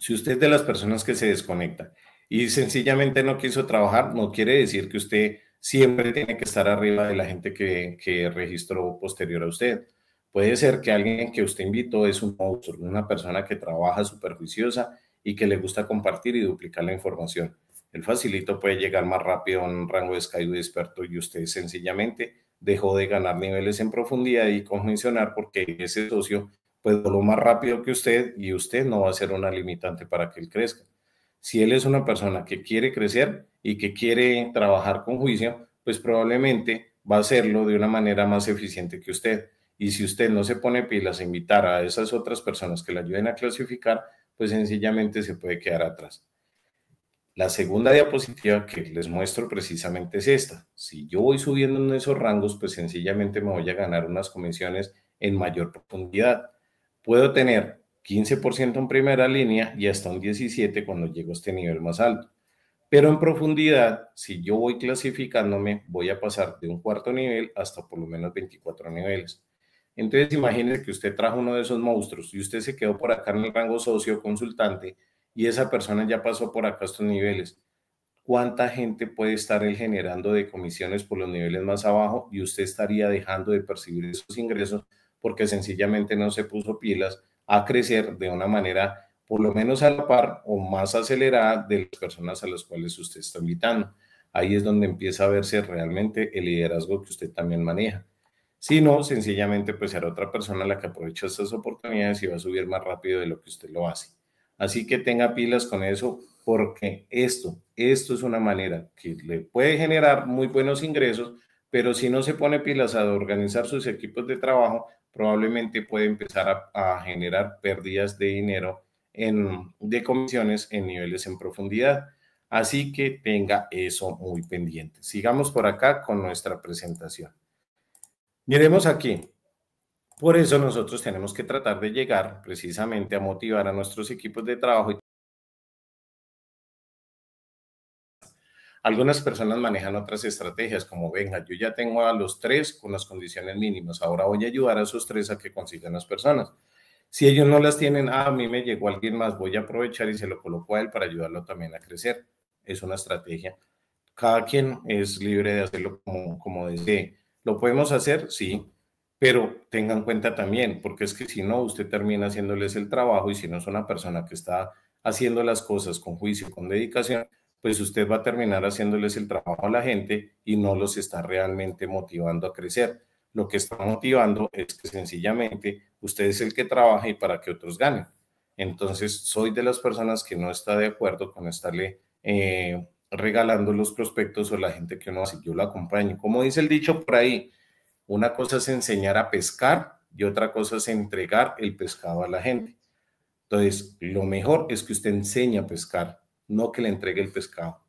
si usted es de las personas que se desconecta y sencillamente no quiso trabajar, no quiere decir que usted siempre tiene que estar arriba de la gente que, que registró posterior a usted. Puede ser que alguien que usted invitó es un una persona que trabaja superficiosa y que le gusta compartir y duplicar la información. El facilito puede llegar más rápido a un rango de Skype experto y usted sencillamente dejó de ganar niveles en profundidad y convencionar porque ese socio pues lo más rápido que usted y usted no va a ser una limitante para que él crezca. Si él es una persona que quiere crecer y que quiere trabajar con juicio, pues probablemente va a hacerlo de una manera más eficiente que usted. Y si usted no se pone pilas a invitar a esas otras personas que le ayuden a clasificar, pues sencillamente se puede quedar atrás. La segunda diapositiva que les muestro precisamente es esta. Si yo voy subiendo en esos rangos, pues sencillamente me voy a ganar unas comisiones en mayor profundidad puedo tener 15% en primera línea y hasta un 17% cuando llego a este nivel más alto. Pero en profundidad, si yo voy clasificándome, voy a pasar de un cuarto nivel hasta por lo menos 24 niveles. Entonces, imagínese que usted trajo uno de esos monstruos y usted se quedó por acá en el rango socio consultante y esa persona ya pasó por acá estos niveles. ¿Cuánta gente puede estar generando de comisiones por los niveles más abajo y usted estaría dejando de percibir esos ingresos porque sencillamente no se puso pilas a crecer de una manera por lo menos a la par o más acelerada de las personas a las cuales usted está invitando. Ahí es donde empieza a verse realmente el liderazgo que usted también maneja. Si no, sencillamente pues será otra persona la que aprovecha estas oportunidades y va a subir más rápido de lo que usted lo hace. Así que tenga pilas con eso porque esto, esto es una manera que le puede generar muy buenos ingresos, pero si no se pone pilas a organizar sus equipos de trabajo, probablemente puede empezar a, generar pérdidas de dinero en, de comisiones en niveles en profundidad. Así que tenga eso muy pendiente. Sigamos por acá con nuestra presentación. Miremos aquí. Por eso nosotros tenemos que tratar de llegar precisamente a motivar a nuestros equipos de trabajo y Algunas personas manejan otras estrategias, como venga, yo ya tengo a los tres con las condiciones mínimas, ahora voy a ayudar a esos tres a que consigan las personas. Si ellos no las tienen, ah, a mí me llegó alguien más, voy a aprovechar y se lo coloco a él para ayudarlo también a crecer. Es una estrategia. Cada quien es libre de hacerlo como, como desee. ¿Lo podemos hacer? Sí, pero tengan en cuenta también, porque es que si no, usted termina haciéndoles el trabajo y si no es una persona que está haciendo las cosas con juicio, con dedicación, pues usted va a terminar haciéndoles el trabajo a la gente y no los está realmente motivando a crecer. Lo que está motivando es que sencillamente usted es el que trabaja y para que otros ganen. Entonces, soy de las personas que no está de acuerdo con estarle eh, regalando los prospectos o la gente que uno hace. Yo lo acompaño. Como dice el dicho por ahí, una cosa es enseñar a pescar y otra cosa es entregar el pescado a la gente. Entonces, lo mejor es que usted enseñe a pescar no que le entregue el pescado.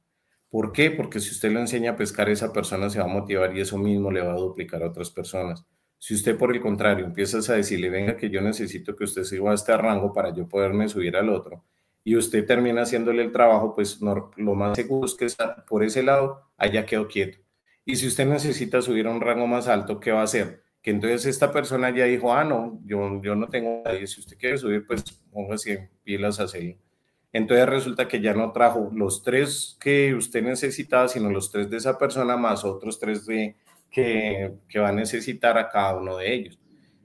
¿Por qué? Porque si usted le enseña a pescar, esa persona se va a motivar y eso mismo le va a duplicar a otras personas. Si usted, por el contrario, empieza a decirle, venga, que yo necesito que usted siga a este rango para yo poderme subir al otro, y usted termina haciéndole el trabajo, pues lo más seguro es que por ese lado allá quedó quieto. Y si usted necesita subir a un rango más alto, ¿qué va a hacer? Que entonces esta persona ya dijo, ah, no, yo, yo no tengo nadie, si usted quiere subir, pues 100 pilas a seguir. Entonces resulta que ya no trajo los tres que usted necesitaba, sino los tres de esa persona más otros tres de, que, va a necesitar a cada uno de ellos.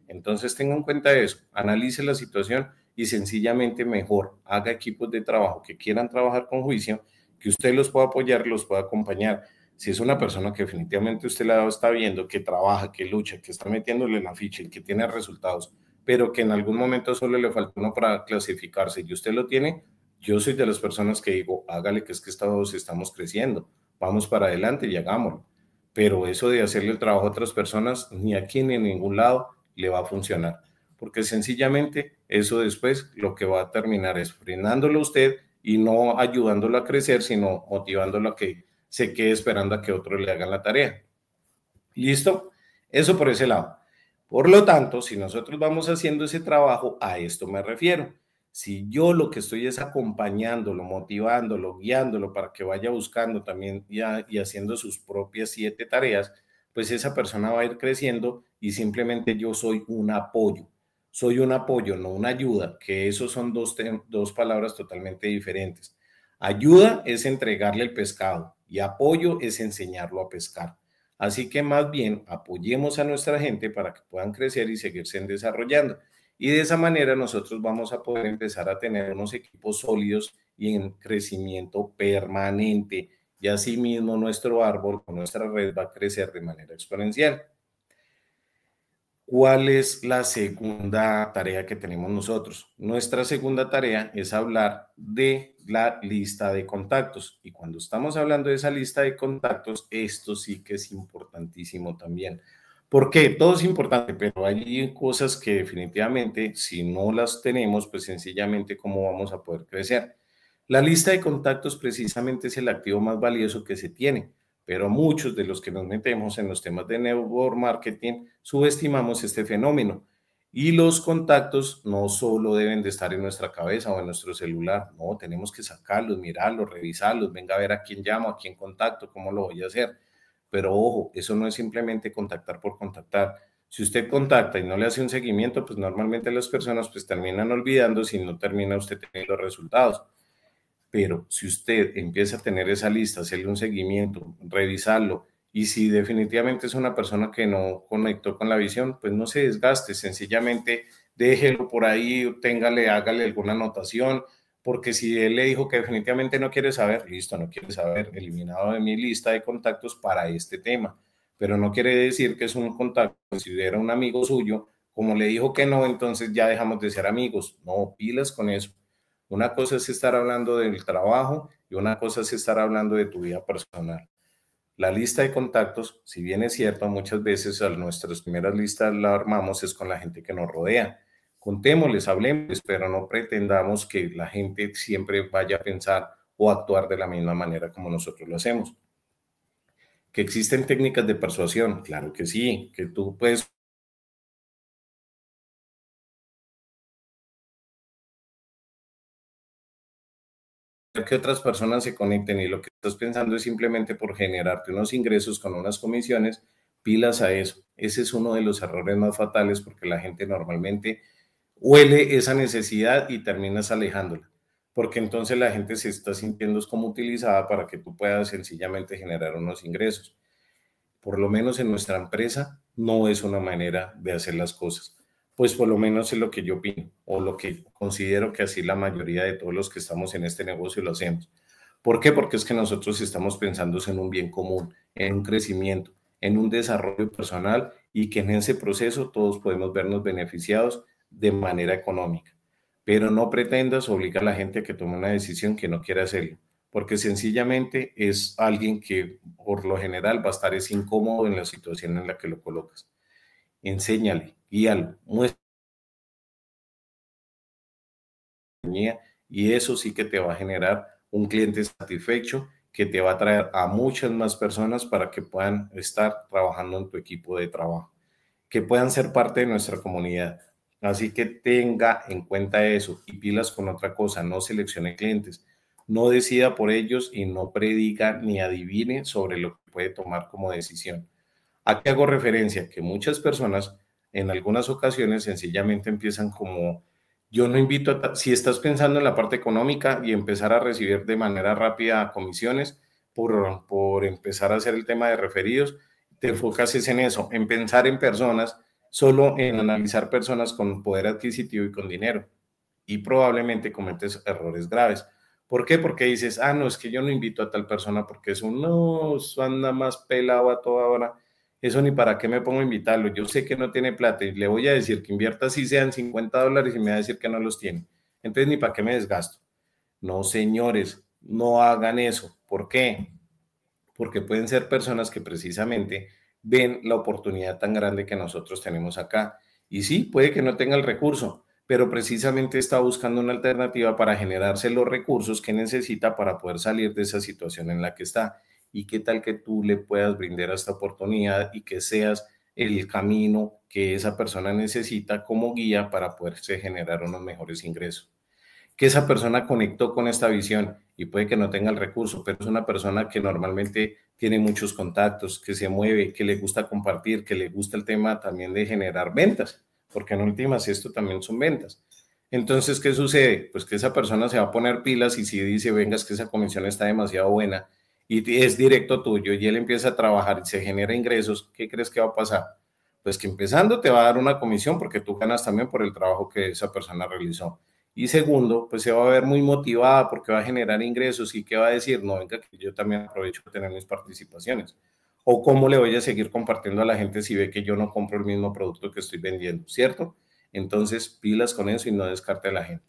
Entonces tenga en cuenta eso, analice la situación y sencillamente mejor haga equipos de trabajo que quieran trabajar con juicio, que usted los pueda apoyar, los pueda acompañar. Si es una persona que definitivamente usted la está viendo, que trabaja, que lucha, que está metiéndole la ficha y que tiene resultados, pero que en algún momento solo le falta uno para clasificarse y usted lo tiene, yo soy de las personas que digo, hágale que es que estamos creciendo, vamos para adelante y hagámoslo. Pero eso de hacerle el trabajo a otras personas, ni aquí ni en ningún lado le va a funcionar, porque sencillamente eso después lo que va a terminar es frenándolo a usted y no ayudándolo a crecer, sino motivándolo a que se quede esperando a que otro le haga la tarea. ¿Listo? Eso por ese lado. Por lo tanto, si nosotros vamos haciendo ese trabajo, a esto me refiero. Si yo lo que estoy es acompañándolo, motivándolo, guiándolo para que vaya buscando también y, y haciendo sus propias siete tareas, pues esa persona va a ir creciendo y simplemente yo soy un apoyo. Soy un apoyo, no una ayuda, que esos son dos, dos palabras totalmente diferentes. Ayuda es entregarle el pescado y apoyo es enseñarlo a pescar. Así que más bien apoyemos a nuestra gente para que puedan crecer y seguirse desarrollando. Y de esa manera nosotros vamos a poder empezar a tener unos equipos sólidos y en crecimiento permanente. Y asimismo nuestro árbol nuestra red va a crecer de manera exponencial. ¿Cuál es la segunda tarea que tenemos nosotros? Nuestra segunda tarea es hablar de la lista de contactos. Y cuando estamos hablando de esa lista de contactos, esto sí que es importantísimo también. ¿Por qué? Todo es importante, pero hay cosas que definitivamente, si no las tenemos, pues sencillamente, ¿cómo vamos a poder crecer? La lista de contactos precisamente es el activo más valioso que se tiene, pero muchos de los que nos metemos en los temas de network marketing subestimamos este fenómeno. Y los contactos no solo deben de estar en nuestra cabeza o en nuestro celular, no, tenemos que sacarlos, mirarlos, revisarlos, venga a ver a quién llamo, a quién contacto, cómo lo voy a hacer pero ojo, eso no es simplemente contactar por contactar. Si usted contacta y no le hace un seguimiento, pues normalmente las personas pues terminan olvidando si no termina usted teniendo resultados. Pero si usted empieza a tener esa lista, hacerle un seguimiento, revisarlo, y si definitivamente es una persona que no conectó con la visión, pues no se desgaste, sencillamente déjelo por ahí, téngale, hágale alguna anotación, porque si él le dijo que definitivamente no quiere saber, listo, no quiere saber, eliminado de mi lista de contactos para este tema, pero no quiere decir que es un contacto, si era un amigo suyo, como le dijo que no, entonces ya dejamos de ser amigos, no pilas con eso. Una cosa es estar hablando del trabajo y una cosa es estar hablando de tu vida personal. La lista de contactos, si bien es cierto, muchas veces nuestras primeras listas la armamos es con la gente que nos rodea contémosles, hablemos, pero no pretendamos que la gente siempre vaya a pensar o actuar de la misma manera como nosotros lo hacemos. Que existen técnicas de persuasión, claro que sí, que tú puedes que otras personas se conecten y lo que estás pensando es simplemente por generarte unos ingresos con unas comisiones, pilas a eso. Ese es uno de los errores más fatales porque la gente normalmente huele esa necesidad y terminas alejándola, porque entonces la gente se está sintiendo como utilizada para que tú puedas sencillamente generar unos ingresos. Por lo menos en nuestra empresa no es una manera de hacer las cosas, pues por lo menos es lo que yo opino o lo que considero que así la mayoría de todos los que estamos en este negocio lo hacemos. ¿Por qué? Porque es que nosotros estamos pensando en un bien común, en un crecimiento, en un desarrollo personal y que en ese proceso todos podemos vernos beneficiados de manera económica. Pero no pretendas obligar a la gente a que tome una decisión que no quiere hacerlo, porque sencillamente es alguien que por lo general va a estar incómodo en la situación en la que lo colocas. Enséñale, guíalo, muestra y eso sí que te va a generar un cliente satisfecho que te va a traer a muchas más personas para que puedan estar trabajando en tu equipo de trabajo, que puedan ser parte de nuestra comunidad. Así que tenga en cuenta eso y pilas con otra cosa, no seleccione clientes, no decida por ellos y no predica ni adivine sobre lo que puede tomar como decisión. ¿A qué hago referencia? Que muchas personas en algunas ocasiones sencillamente empiezan como, yo no invito a, si estás pensando en la parte económica y empezar a recibir de manera rápida comisiones por, por empezar a hacer el tema de referidos, te enfocas en eso, en pensar en personas solo en analizar personas con poder adquisitivo y con dinero. Y probablemente cometes errores graves. ¿Por qué? Porque dices, ah, no, es que yo no invito a tal persona porque es un no, anda más pelado a toda hora. Eso ni para qué me pongo a invitarlo. Yo sé que no tiene plata y le voy a decir que invierta si sean 50 dólares y me va a decir que no los tiene. Entonces, ni para qué me desgasto. No, señores, no hagan eso. ¿Por qué? Porque pueden ser personas que precisamente ven la oportunidad tan grande que nosotros tenemos acá. Y sí, puede que no tenga el recurso, pero precisamente está buscando una alternativa para generarse los recursos que necesita para poder salir de esa situación en la que está. Y qué tal que tú le puedas brindar esta oportunidad y que seas el camino que esa persona necesita como guía para poderse generar unos mejores ingresos que esa persona conectó con esta visión y puede que no tenga el recurso, pero es una persona que normalmente tiene muchos contactos, que se mueve, que le gusta compartir, que le gusta el tema también de generar ventas, porque en últimas esto también son ventas. Entonces, ¿qué sucede? Pues que esa persona se va a poner pilas y si dice, vengas, que esa comisión está demasiado buena y es directo tuyo y él empieza a trabajar y se genera ingresos, ¿qué crees que va a pasar? Pues que empezando te va a dar una comisión porque tú ganas también por el trabajo que esa persona realizó y segundo, pues se va a ver muy motivada porque va a generar ingresos y que va a decir, no, venga, que yo también aprovecho de tener mis participaciones. O cómo le voy a seguir compartiendo a la gente si ve que yo no compro el mismo producto que estoy vendiendo, ¿cierto? Entonces, pilas con eso y no descarte a la gente.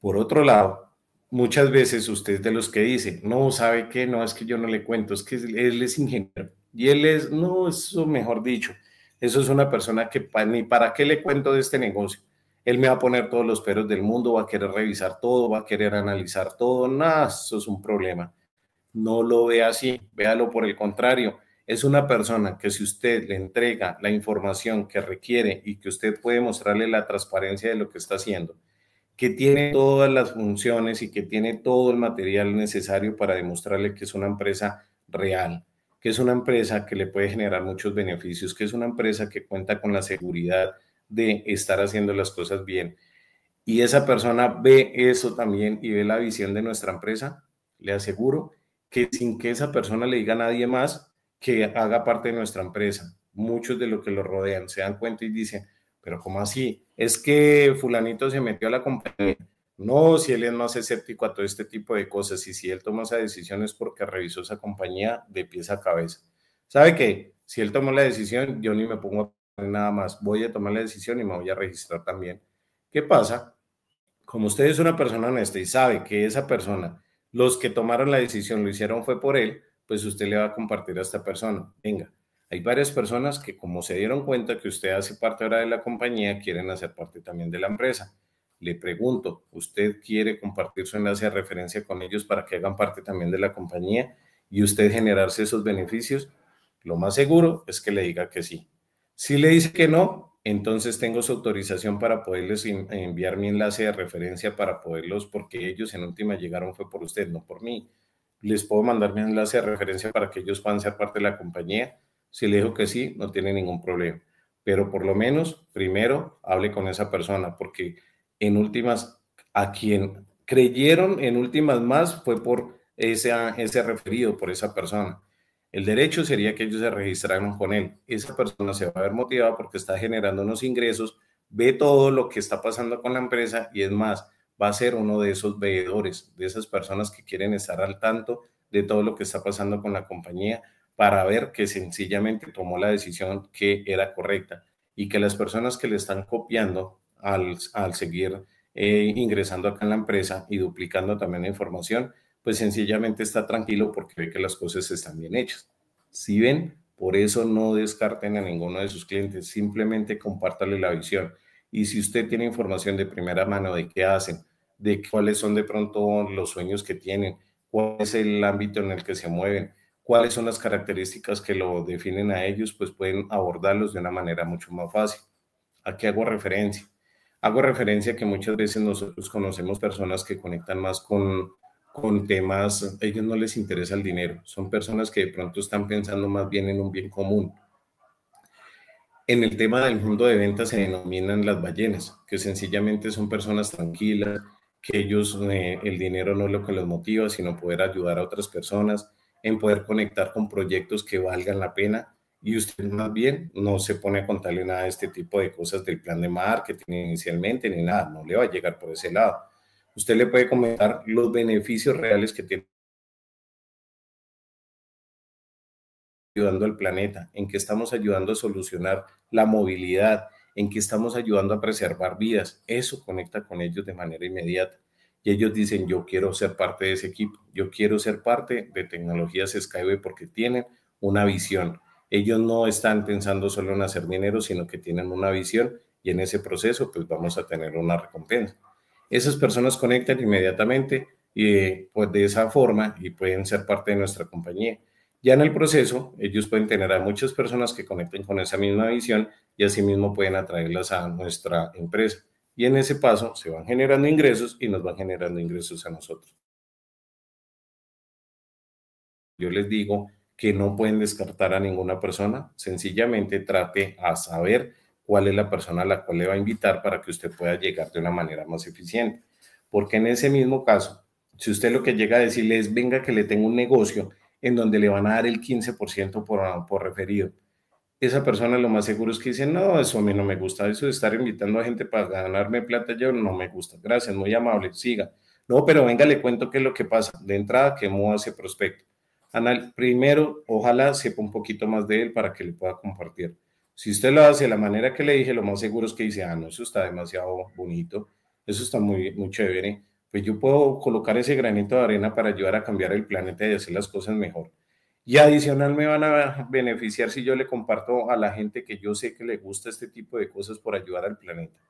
Por otro lado, muchas veces usted es de los que dice, no, ¿sabe qué? No, es que yo no le cuento, es que él es ingeniero. Y él es, no, eso mejor dicho, eso es una persona que ni para qué le cuento de este negocio él me va a poner todos los peros del mundo, va a querer revisar todo, va a querer analizar todo, nada, eso es un problema. No lo vea así, véalo por el contrario. Es una persona que si usted le entrega la información que requiere y que usted puede mostrarle la transparencia de lo que está haciendo, que tiene todas las funciones y que tiene todo el material necesario para demostrarle que es una empresa real, que es una empresa que le puede generar muchos beneficios, que es una empresa que cuenta con la seguridad de estar haciendo las cosas bien. Y esa persona ve eso también y ve la visión de nuestra empresa, le aseguro que sin que esa persona le diga a nadie más que haga parte de nuestra empresa, muchos de los que lo rodean se dan cuenta y dicen, pero ¿cómo así? Es que fulanito se metió a la compañía. No, si él es más escéptico a todo este tipo de cosas y si él toma esa decisión es porque revisó esa compañía de pies a cabeza. ¿Sabe qué? Si él tomó la decisión, yo ni me pongo a nada más, voy a tomar la decisión y me voy a registrar también. ¿Qué pasa? Como usted es una persona honesta y sabe que esa persona, los que tomaron la decisión lo hicieron fue por él, pues usted le va a compartir a esta persona. Venga, hay varias personas que como se dieron cuenta que usted hace parte ahora de la compañía, quieren hacer parte también de la empresa. Le pregunto, ¿usted quiere compartir su enlace de referencia con ellos para que hagan parte también de la compañía y usted generarse esos beneficios? Lo más seguro es que le diga que sí. Si le dice que no, entonces tengo su autorización para poderles enviar mi enlace de referencia para poderlos, porque ellos en última llegaron fue por usted, no por mí. Les puedo mandar mi enlace de referencia para que ellos puedan ser parte de la compañía. Si le dijo que sí, no tiene ningún problema. Pero por lo menos, primero, hable con esa persona, porque en últimas, a quien creyeron en últimas más fue por ese, ese referido, por esa persona. El derecho sería que ellos se registraran con él. Esa persona se va a ver motivada porque está generando unos ingresos, ve todo lo que está pasando con la empresa y es más, va a ser uno de esos veedores, de esas personas que quieren estar al tanto de todo lo que está pasando con la compañía para ver que sencillamente tomó la decisión que era correcta y que las personas que le están copiando al, seguir eh, ingresando acá en la empresa y duplicando también la información, pues sencillamente está tranquilo porque ve que las cosas están bien hechas. Si ven, por eso no descarten a ninguno de sus clientes, simplemente compártale la visión. Y si usted tiene información de primera mano de qué hacen, de cuáles son de pronto los sueños que tienen, cuál es el ámbito en el que se mueven, cuáles son las características que lo definen a ellos, pues pueden abordarlos de una manera mucho más fácil. ¿A qué hago referencia? Hago referencia que muchas veces nosotros conocemos personas que conectan más con con temas, a ellos no les interesa el dinero, son personas que de pronto están pensando más bien en un bien común. En el tema del mundo de ventas se denominan las ballenas, que sencillamente son personas tranquilas, que ellos eh, el dinero no es lo que los motiva, sino poder ayudar a otras personas, en poder conectar con proyectos que valgan la pena. Y usted más bien no se pone a contarle nada de este tipo de cosas del plan de marketing inicialmente, ni nada, no le va a llegar por ese lado usted le puede comentar los beneficios reales que tiene ayudando al planeta, en que estamos ayudando a solucionar la movilidad, en que estamos ayudando a preservar vidas. Eso conecta con ellos de manera inmediata. Y ellos dicen, yo quiero ser parte de ese equipo, yo quiero ser parte de tecnologías Skyway porque tienen una visión. Ellos no están pensando solo en hacer dinero, sino que tienen una visión y en ese proceso pues vamos a tener una recompensa esas personas conectan inmediatamente y pues de esa forma y pueden ser parte de nuestra compañía. Ya en el proceso, ellos pueden tener a muchas personas que conecten con esa misma visión y asimismo pueden atraerlas a nuestra empresa. Y en ese paso se van generando ingresos y nos van generando ingresos a nosotros. Yo les digo que no pueden descartar a ninguna persona, sencillamente trate a saber cuál es la persona a la cual le va a invitar para que usted pueda llegar de una manera más eficiente. Porque en ese mismo caso, si usted lo que llega a decirle es, venga que le tengo un negocio en donde le van a dar el 15% por, por referido, esa persona lo más seguro es que dice, no, eso a mí no me gusta, eso de estar invitando a gente para ganarme plata, yo no me gusta, gracias, muy amable, siga. No, pero venga, le cuento qué es lo que pasa. De entrada, que a ese prospecto. Anal, primero, ojalá sepa un poquito más de él para que le pueda compartir. Si usted lo hace de la manera que le dije, lo más seguro es que dice, ah, no, eso está demasiado bonito, eso está muy, muy chévere. Pues yo puedo colocar ese granito de arena para ayudar a cambiar el planeta y hacer las cosas mejor. Y adicional me van a beneficiar si yo le comparto a la gente que yo sé que le gusta este tipo de cosas por ayudar al planeta.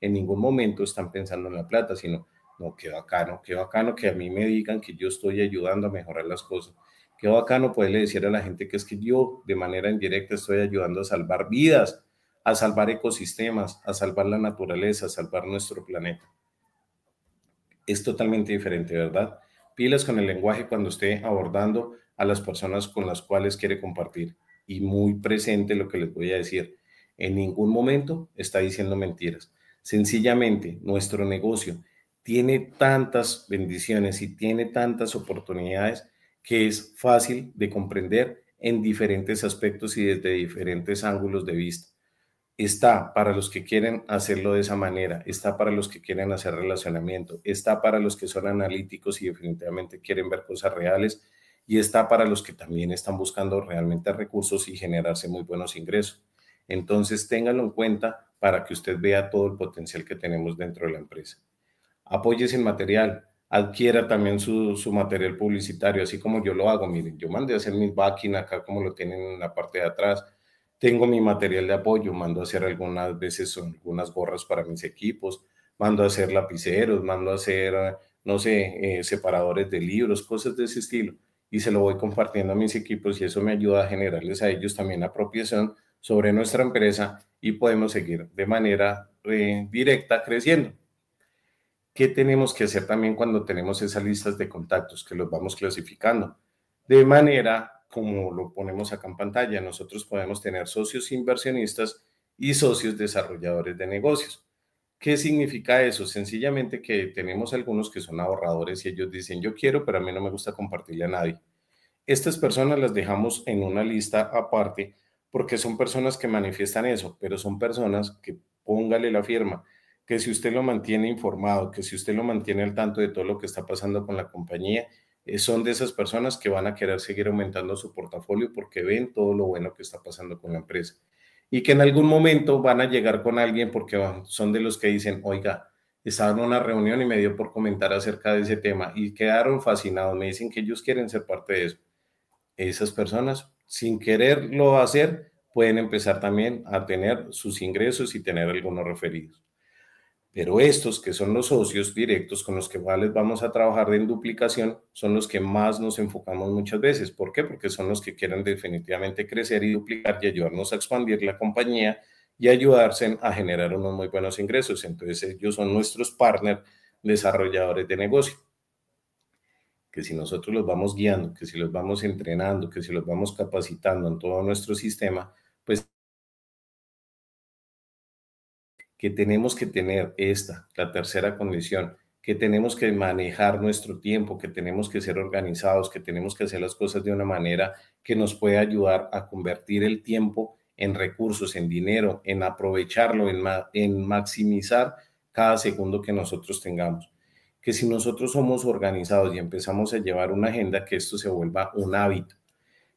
En ningún momento están pensando en la plata, sino, no, no, bacano, acá, bacano que a mí me digan que yo estoy ayudando a mejorar las cosas. Qué bacano poderle decir a la gente que es que yo de manera indirecta estoy ayudando a salvar vidas, a salvar ecosistemas, a salvar la naturaleza, a salvar nuestro planeta. Es totalmente diferente, ¿verdad? Pilas con el lenguaje cuando esté abordando a las personas con las cuales quiere compartir. Y muy presente lo que les voy a decir. En ningún momento está diciendo mentiras. Sencillamente, nuestro negocio tiene tantas bendiciones y tiene tantas oportunidades que es fácil de comprender en diferentes aspectos y desde diferentes ángulos de vista. Está para los que quieren hacerlo de esa manera, está para los que quieren hacer relacionamiento, está para los que son analíticos y definitivamente quieren ver cosas reales y está para los que también están buscando realmente recursos y generarse muy buenos ingresos. Entonces, téngalo en cuenta para que usted vea todo el potencial que tenemos dentro de la empresa. Apoyes en material, adquiera también su, material publicitario, así como yo lo hago. Miren, yo mandé a hacer mi backing acá, como lo tienen en la parte de atrás. Tengo mi material de apoyo, mando a hacer algunas veces algunas gorras para mis equipos, mando a hacer lapiceros, mando a hacer, no sé, eh, separadores de libros, cosas de ese estilo. Y se lo voy compartiendo a mis equipos y eso me ayuda a generarles a ellos también apropiación sobre nuestra empresa y podemos seguir de manera eh, directa creciendo. ¿Qué tenemos que hacer también cuando tenemos esas listas de contactos que los vamos clasificando? De manera, como lo ponemos acá en pantalla, nosotros podemos tener socios inversionistas y socios desarrolladores de negocios. ¿Qué significa eso? Sencillamente que tenemos algunos que son ahorradores y ellos dicen, yo quiero, pero a mí no me gusta compartirle a nadie. Estas personas las dejamos en una lista aparte porque son personas que manifiestan eso, pero son personas que póngale la firma, que si usted lo mantiene informado, que si usted lo mantiene al tanto de todo lo que está pasando con la compañía, eh, son de esas personas que van a querer seguir aumentando su portafolio porque ven todo lo bueno que está pasando con la empresa. Y que en algún momento van a llegar con alguien porque son de los que dicen, oiga, estaba en una reunión y me dio por comentar acerca de ese tema y quedaron fascinados, me dicen que ellos quieren ser parte de eso. Esas personas, sin quererlo hacer, pueden empezar también a tener sus ingresos y tener algunos referidos. Pero estos, que son los socios directos con los que vamos a trabajar en duplicación, son los que más nos enfocamos muchas veces. ¿Por qué? Porque son los que quieren definitivamente crecer y duplicar y ayudarnos a expandir la compañía y ayudarse a generar unos muy buenos ingresos. Entonces ellos son nuestros partners desarrolladores de negocio. Que si nosotros los vamos guiando, que si los vamos entrenando, que si los vamos capacitando en todo nuestro sistema, que tenemos que tener esta, la tercera condición, que tenemos que manejar nuestro tiempo, que tenemos que ser organizados, que tenemos que hacer las cosas de una manera que nos pueda ayudar a convertir el tiempo en recursos, en dinero, en aprovecharlo, en, en maximizar cada segundo que nosotros tengamos. Que si nosotros somos organizados y empezamos a llevar una agenda, que esto se vuelva un hábito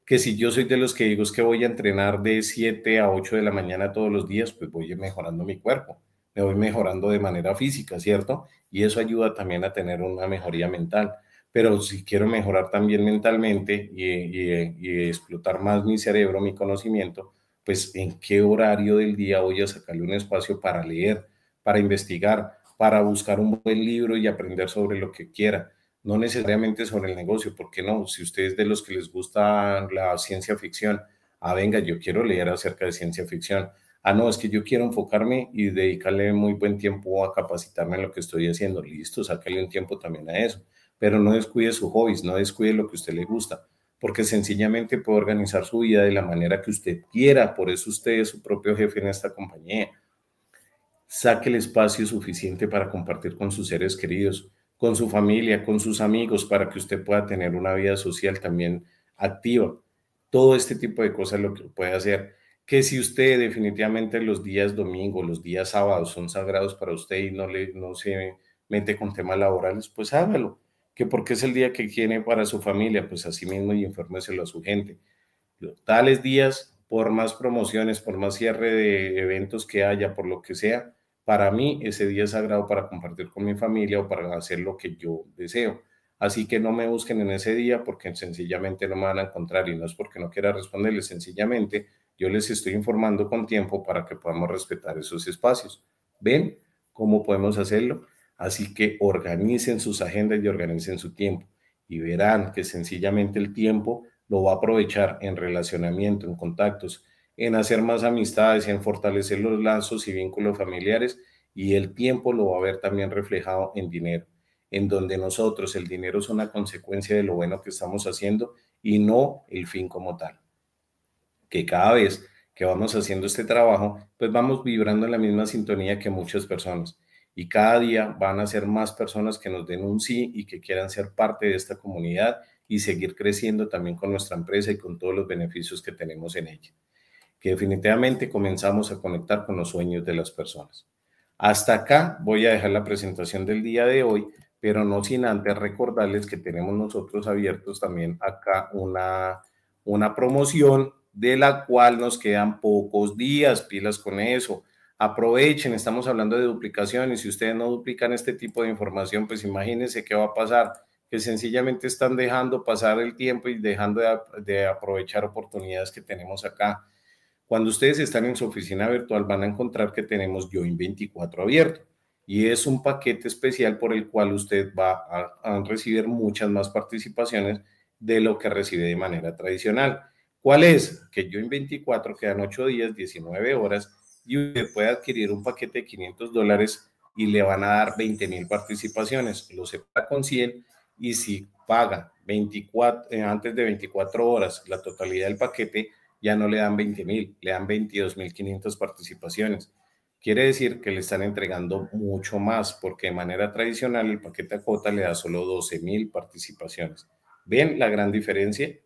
que si yo soy de los que digo es que voy a entrenar de 7 a 8 de la mañana todos los días, pues voy mejorando mi cuerpo, me voy mejorando de manera física, ¿cierto? Y eso ayuda también a tener una mejoría mental. Pero si quiero mejorar también mentalmente y, y explotar más mi cerebro, mi conocimiento, pues en qué horario del día voy a sacarle un espacio para leer, para investigar, para buscar un buen libro y aprender sobre lo que quiera no necesariamente sobre el negocio, ¿por qué no? Si ustedes de los que les gusta la ciencia ficción, ah, venga, yo quiero leer acerca de ciencia ficción. Ah, no, es que yo quiero enfocarme y dedicarle muy buen tiempo a capacitarme en lo que estoy haciendo. Listo, sáquele un tiempo también a eso. Pero no descuide sus hobbies, no descuide lo que a usted le gusta, porque sencillamente puede organizar su vida de la manera que usted quiera. Por eso usted es su propio jefe en esta compañía. Saque el espacio suficiente para compartir con sus seres queridos con su familia, con sus amigos, para que usted pueda tener una vida social también activa. Todo este tipo de cosas lo que puede hacer. Que si usted definitivamente los días domingo, los días sábados son sagrados para usted y no, le, no se mete con temas laborales, pues hágalo. Que porque es el día que tiene para su familia, pues así mismo y informéselo a su gente. Tales días, por más promociones, por más cierre de eventos que haya, por lo que sea, para mí ese día es sagrado para compartir con mi familia o para hacer lo que yo deseo. Así que no me busquen en ese día porque sencillamente no me van a encontrar y no es porque no quiera responderles, sencillamente yo les estoy informando con tiempo para que podamos respetar esos espacios. ¿Ven cómo podemos hacerlo? Así que organicen sus agendas y organicen su tiempo y verán que sencillamente el tiempo lo va a aprovechar en relacionamiento, en contactos, en hacer más amistades, en fortalecer los lazos y vínculos familiares y el tiempo lo va a ver también reflejado en dinero, en donde nosotros el dinero es una consecuencia de lo bueno que estamos haciendo y no el fin como tal. Que cada vez que vamos haciendo este trabajo, pues vamos vibrando en la misma sintonía que muchas personas. Y cada día van a ser más personas que nos den un sí y que quieran ser parte de esta comunidad y seguir creciendo también con nuestra empresa y con todos los beneficios que tenemos en ella que definitivamente comenzamos a conectar con los sueños de las personas. Hasta acá voy a dejar la presentación del día de hoy, pero no sin antes recordarles que tenemos nosotros abiertos también acá una, una promoción de la cual nos quedan pocos días, pilas con eso. Aprovechen, estamos hablando de duplicación y si ustedes no duplican este tipo de información, pues imagínense qué va a pasar, que sencillamente están dejando pasar el tiempo y dejando de, de aprovechar oportunidades que tenemos acá cuando ustedes están en su oficina virtual van a encontrar que tenemos Join 24 abierto y es un paquete especial por el cual usted va a, recibir muchas más participaciones de lo que recibe de manera tradicional. ¿Cuál es? Que Join 24 quedan 8 días, 19 horas y usted puede adquirir un paquete de 500 dólares y le van a dar 20 mil participaciones. Lo sepa con 100 y si paga 24, eh, antes de 24 horas la totalidad del paquete, ya no le dan 20 mil, le dan 22.500 participaciones. Quiere decir que le están entregando mucho más, porque de manera tradicional el paquete a cuota le da solo 12 mil participaciones. ¿Ven la gran diferencia?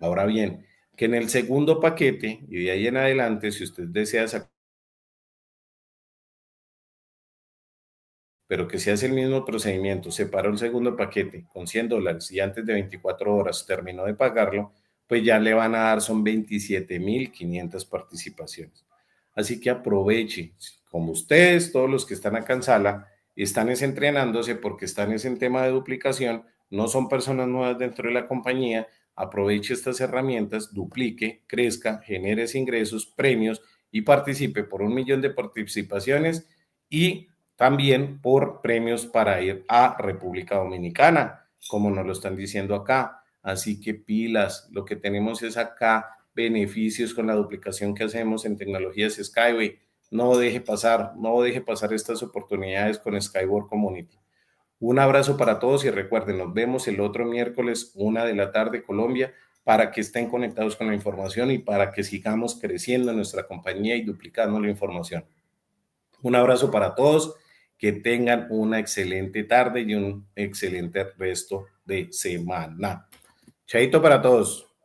Ahora bien, que en el segundo paquete y de ahí en adelante, si usted desea sacar, pero que se hace el mismo procedimiento, separó el segundo paquete con 100 dólares y antes de 24 horas terminó de pagarlo, pues ya le van a dar, son 27.500 participaciones. Así que aproveche, como ustedes, todos los que están acá en sala, están entrenándose porque están en ese tema de duplicación, no son personas nuevas dentro de la compañía, aproveche estas herramientas, duplique, crezca, genere ingresos, premios y participe por un millón de participaciones y también por premios para ir a República Dominicana, como nos lo están diciendo acá. Así que pilas, lo que tenemos es acá beneficios con la duplicación que hacemos en tecnologías Skyway. No deje pasar, no deje pasar estas oportunidades con Skyboard Community. Un abrazo para todos y recuerden, nos vemos el otro miércoles, una de la tarde, Colombia, para que estén conectados con la información y para que sigamos creciendo en nuestra compañía y duplicando la información. Un abrazo para todos, que tengan una excelente tarde y un excelente resto de semana. Chaito para todos.